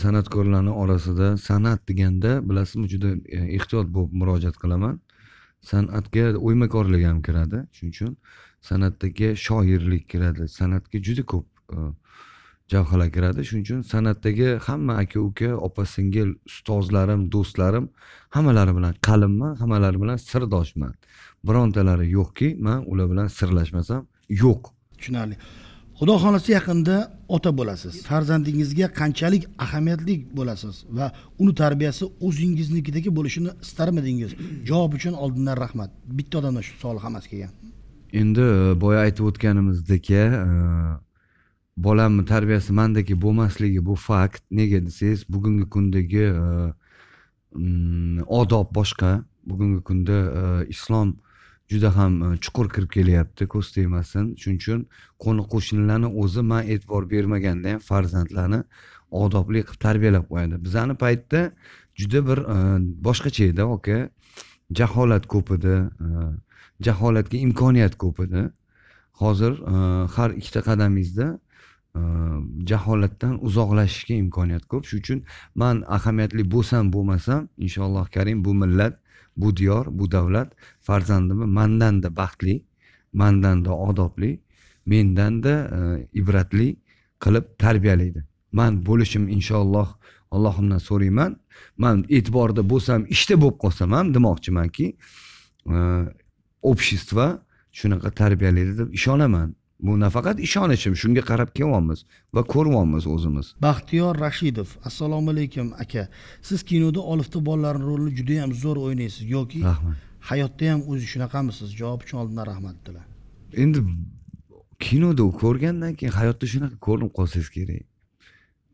san'atkorlarni orasida san'at deganda bilasizmi juda e, ehtiyot bo'lib murojaat qilaman san'atga o'ymakorlik ham kiradi shuning uchun san'atdagi shoirlik kiradi san'atga juda ko'p e, jabhalar kiradi shuning uchun san'atdagi hamma aka uka opa singil ustozlarim do'stlarim hammalari bilan qalinman hammalari bilan sirdoshman birontalari yo'qki man ular bilan sirlashmasam yo'q tushunarli xudo xohlasa yaqinda ota bo'lasiz farzandingizga qanchalik ahamiyatli bo'lasiz va uni tarbiyasi o'zingiznikidagi bo'lishini istarmidingiz javob uchun oldindan rahmat bitta odamdan shu savol hammasi kelgan endi e, boya aytib o'tganimizdek bolamni tarbiyasi mandagi bo'lmasligi bu fakt nega desangiz bugungi kundagi e, mm, odob boshqa bugungi kunda e, islom juda ham chuqur kirib kelyapti ko'z tegmasin shuning uchun qo'ni qo'shnilarni o'zi man e'tibor bermaganda ham farzandlarni odobli qilib tarbiyalab qo'yadi bizani paytda juda bir boshqacha edi aka jaholat ko'p edi jaholatga imkoniyat ko'p edi hozir e, har ikkita qadamingizda e, jaholatdan uzoqlashishga imkoniyat ko'p shuning uchun man ahamiyatli bo'lsam bo'lmasam inshaalloh karim bu millat bu diyor bu davlat farzandimi mandanda baxtli mandanda odobli mendanda e, ibratli qilib tarbiyalaydi man bo'lishim inshaalloh allohimdan so'rayman man e'tiborda bo'lsam ishda işte bo'lib qolsam ham demoqchimanki общество shunaqa tarbiyalaydi deb ishonaman bu nafaqat ishonishim shunga qarab kelyapmiz va ko'ryapmiz o'zimiz baxtiyor rashidov assalomu alaykum aka siz kinoda olifta bolalarni rolini juda yam zo'r o'ynaysiz yoki rahmat hayotda ham o'zi shunaqamisiz javob uchun oldindan rahmat aytaman endi kinoda ko'rgandan keyin hayotda shunaqa ko'rinib qolsangiz kerak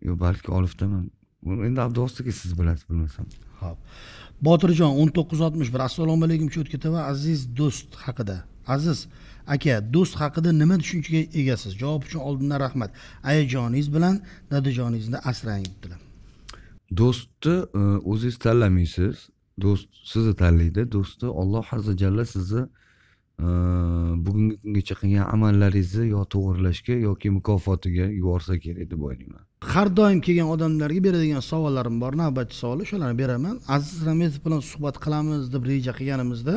yo balki oliftaman endi abduvoz siz bilasiz bilmasam ho'p botirjon o'n to'qqiz oltmish bir assalomu alaykum cho'tkitova aziz do'st haqida aziz aka do'st haqida nima tushunchaga egasiz javob uchun oldindan rahmat ayajoningiz bilan dadajoningizni asrang debdilar do'stni e, o'zingiz tanlamaysiz do'st sizni tanlaydi do'stni olloh azza jalla sizni e, bugungi kungacha qilgan amallaringizni yo to'g'irlashga yoki mukofotiga yuborsa kerak deb o'ylayman har doim kelgan odamlarga beradigan savollarim bor navbatchi savol o'shalarni beraman aziz ramezov bilan suhbat qilamiz deb reja qilganimizda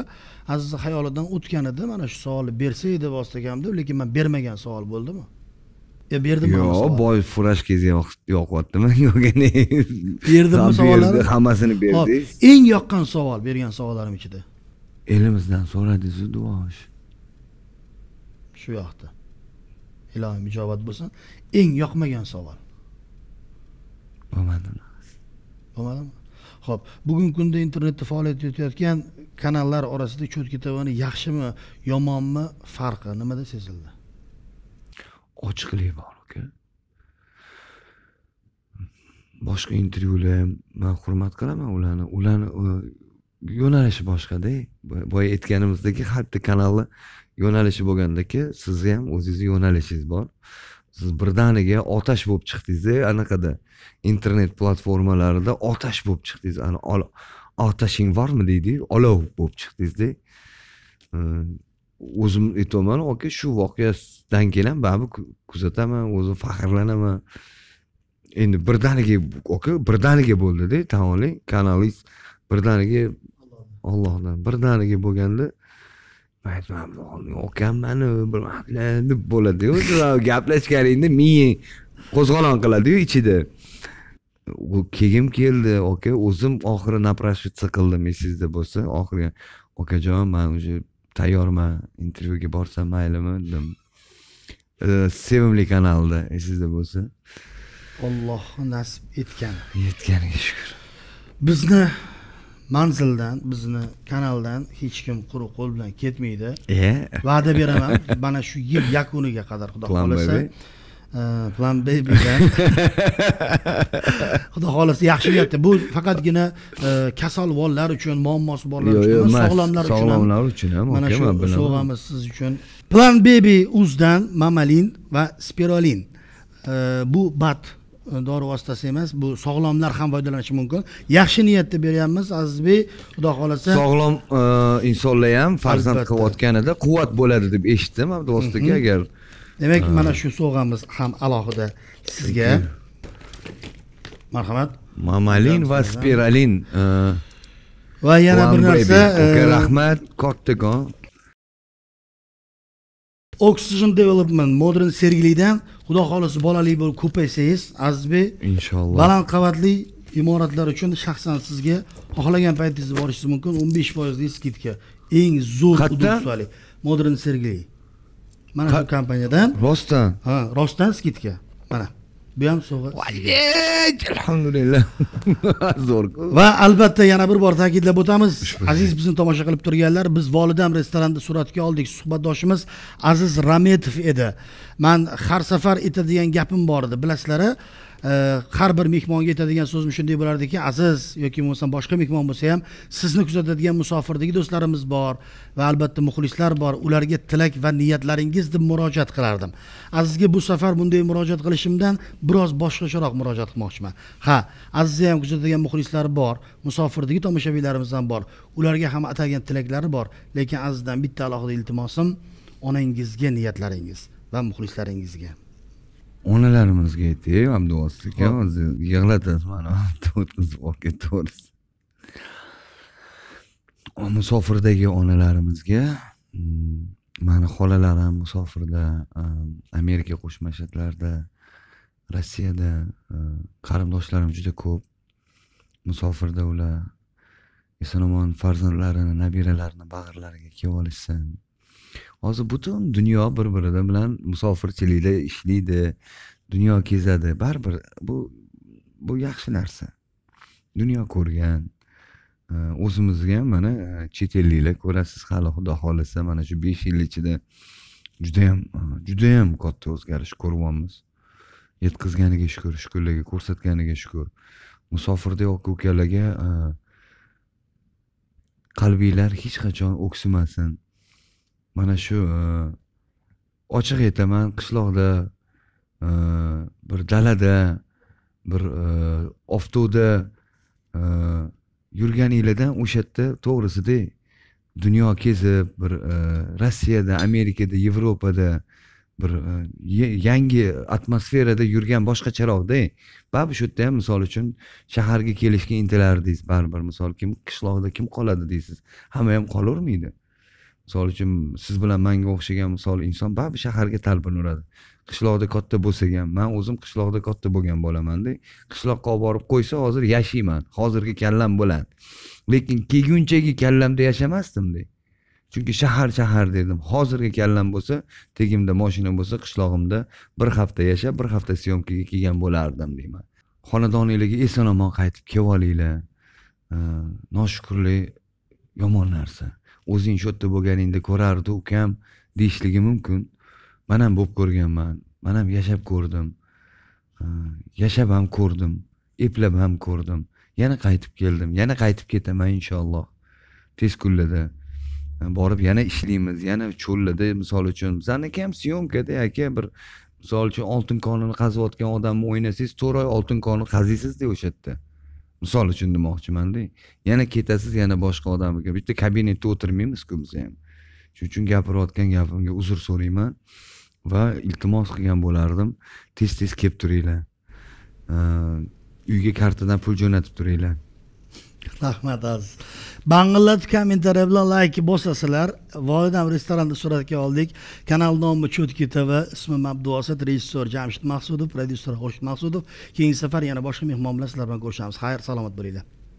azizni xayolidan o'tgan edi mana shu savolni bersa edi vostok akam deb lekin man bermagan savol bo'ldimi yo berdimi yo'q boy furash kezi yoqyaptimi berdimmi savollarni hammasini berdingiz eng yoqqan savol bergan savollarim ichida elimizdan so'radingizu duo shu yoqda ilohim ijobat bo'lsin eng yoqmagan savol bo'lmadi bo'lmadimi ho'p bugungi kunda internetda faoliyat yuritayotgan kanallar orasida cho'tka tvni yaxshimi yomonmi farqi nimada sezildi ochiqlik bor uka boshqa intervyular ham man hurmat qilaman ularni ularni yo'nalishi boshqada boya aytganimizdek har bitta kanalni yo'nalishi bo'lgandaki sizni ham o'zingizni yo'nalishingiz bor siz birdaniga otash bo'lib chiqdingiz anaqada internet platformalarida otash bo'lib chiqdingiz ana otashing bormi deydiyu olov bo'lib chiqdingizda o'zim aytyapman aka shu voqeadan keyin ham baribir kuzataman o'zim faxrlanaman endi birdaniga aka birdaniga bo'ldida tan oling kanalingiz birdaniga ollohdan birdaniga bo'lganda ukammani bir vaqtlar deb bo'ladiyu gaplashganingda miyang qo'zg'olon qiladiyu ichida kelgim keldi oka o'zim oxiri напрашиваться qildim esingizda bo'lsa oxiri okajon man уже tayyorman intervyuga borsam maylimi dedim sevimli kanalda esingizda bo'lsa alloh nasib etgan yetganiga shukur bizni manzildan bizni kanaldan hech kim quruq qo'l bilan ketmaydi va'da beraman mana shu yil yakuniga qadar xudo xohlasa plan b xudo xohlasa yaxshi niyatda bu faqatgina e, kasalvonlar uchun muammosi borlar uchun sog'lomlar uchun sog'lomlar uchun ham mana shu sovg'amiz siz uchun plan baby uzdan mamalin va spirolin bu bat E, dori vositasi emas bu sog'lomlar ham foydalanishi mumkin yaxshi niyatda beryapmiz azizbek xudo xohlasa sog'lom e, insonlar ham farzand qilayotganida quvvat bo'ladi deb eshitdim abduvosita aka mhm. agar demak mana shu sovg'amiz ham alohida sizga marhamat mamalin va spiralin e, va yana bir narsa rahmat kattakon oxygen development modern sergilidan xudo xohlasa bolali bo'lib ko'paysangiz azizbek inshaalloh baland qavatli imoratlar uchun shaxsan sizga xohlagan paytingizda borishingiz mumkin o'n besh foizli skidka eng zo'r tufayli modern sergeli mana shu kompaniyadan rostdan ha rostdan skidka mana bu ham sovg'a alhamdulillah zo'r va albatta yana bir bor ta'kidlab o'tamiz aziz bizni tomosha qilib turganlar biz volidam restoranda suratga oldik suhbatdoshimiz aziz rametov edi man har safar aytadigan gapim bor edi bilasizlar har bir mehmonga aytadigan so'zim shunday bo'lardiki aziz yoki bo'lmasam boshqa mehmon bo'lsa ham sizni kuzatadigan musofirdagi do'stlarimiz bor va albatta muxlislar bor ularga tilak va niyatlaringiz deb murojaat qilardim azizga bu safar bunday murojaat qilishimdan biroz boshqacharoq murojaat qilmoqchiman ha azizni ham kuzatadigan muxlislar bor musofirdagi tomoshabinlarimiz ham bor ularga ham atagan tilaklari bor lekin azizdan bitta alohida iltimosim onangizga niyatlaringiz va muxlislaringizga onalarimizga aytaylik abduvosit aka hozir yig'latasiz mani o'tkazib olib musofirdagi onalarimizga mm, mani xolalarim musofirda amerika qo'shma shtatlarida rossiyada qarindoshlarim juda ko'p musofirda ular eson omon farzandlarini nabiralarini bag'rlariga kelib olishsin hozir butun dunyo bir biri bilan musofirchilikda ishlaydi dunyo kezadi baribir bu bu yaxshi narsa dunyo ko'rgan e, o'zimizga ham mana e, chet elliklar ko'rasiz hali xudo xohlasa mana shu besh yil ichida judayam e, judayam katta o'zgarish ko'ryapmiz yetkazganiga shukur shukurlarga ko'rsatganiga shukur musofirda aka ukalarga qalbinglar hech qachon o'ksimasin mana shu e, ochiq aytaman qishloqda e, bir dalada bir e, oftovda yurganinglardan o'sha yerda to'g'risida dunyo kezib bir rossiyada amerikada yevropada bir yangi atmosferada yurgan boshqacharoqda baribir shu yerda ham misol uchun shaharga kelishga intilardingiz baribir misol kim qishloqda kim qoladi deysiz hamma ham qolavermaydi misol uchun siz bilan manga o'xshagan misol inson baribir shaharga talpinaveradi qishloqda katta bo'lsak ham man o'zim qishloqda katta bo'lgan bolamanda qishloqqa olib borib qo'ysa hozir yashayman hozirgi kallam bo'ladi lekin kelgunchagi kallamda yashamasdimda chunki shahar shahar dedim hozirgi kallam bo'lsa tegimda moshina bo'lsa qishlog'imda bir hafta yashab bir hafta syomkaga kelgan bo'lardim deyman xonadoninglarga eson omon qaytib kelib olinglar noshukurlik yomon narsa o'zing shu yerda bo'lganingda ko'rardi ukam deyishligi mumkin man ham bo'lib ko'rganman man ham yashab ko'rdim yashab ham ko'rdim eplab ham ko'rdim yana qaytib keldim yana qaytib ketaman inshaalloh tez kunlarda borib yana ishlaymiz yana cho'llada misol uchun bizaniki ham syomkada aka bir misol uchun oltin konini qaziyotgan odamni o'ynasangiz to'rt oy oltin konni qaziysizda o'sha yerda misol uchun demoqchimanda yana ketasiz yana boshqa odamiga bitta kabinetda o'tirmaymiz-ku biz ham shuning uchun gapirayotgan gapimga uzr so'rayman va iltimos qilgan bo'lardim tez tez kelib turinglar uyga kartadan pul jo'natib turinglar rahmat aziz bangladesh kommentariya bilan layk bosasizlar voydan restoranda suratga oldik kanal nomi chutki tv ismim Mabduosat, rejissor jamshid maqsudov prodyuser xurshid maqsudov keyingi safar yana boshqa mehmon bilan sizlar bilan ko'rishamiz xayr salomat bo'linglar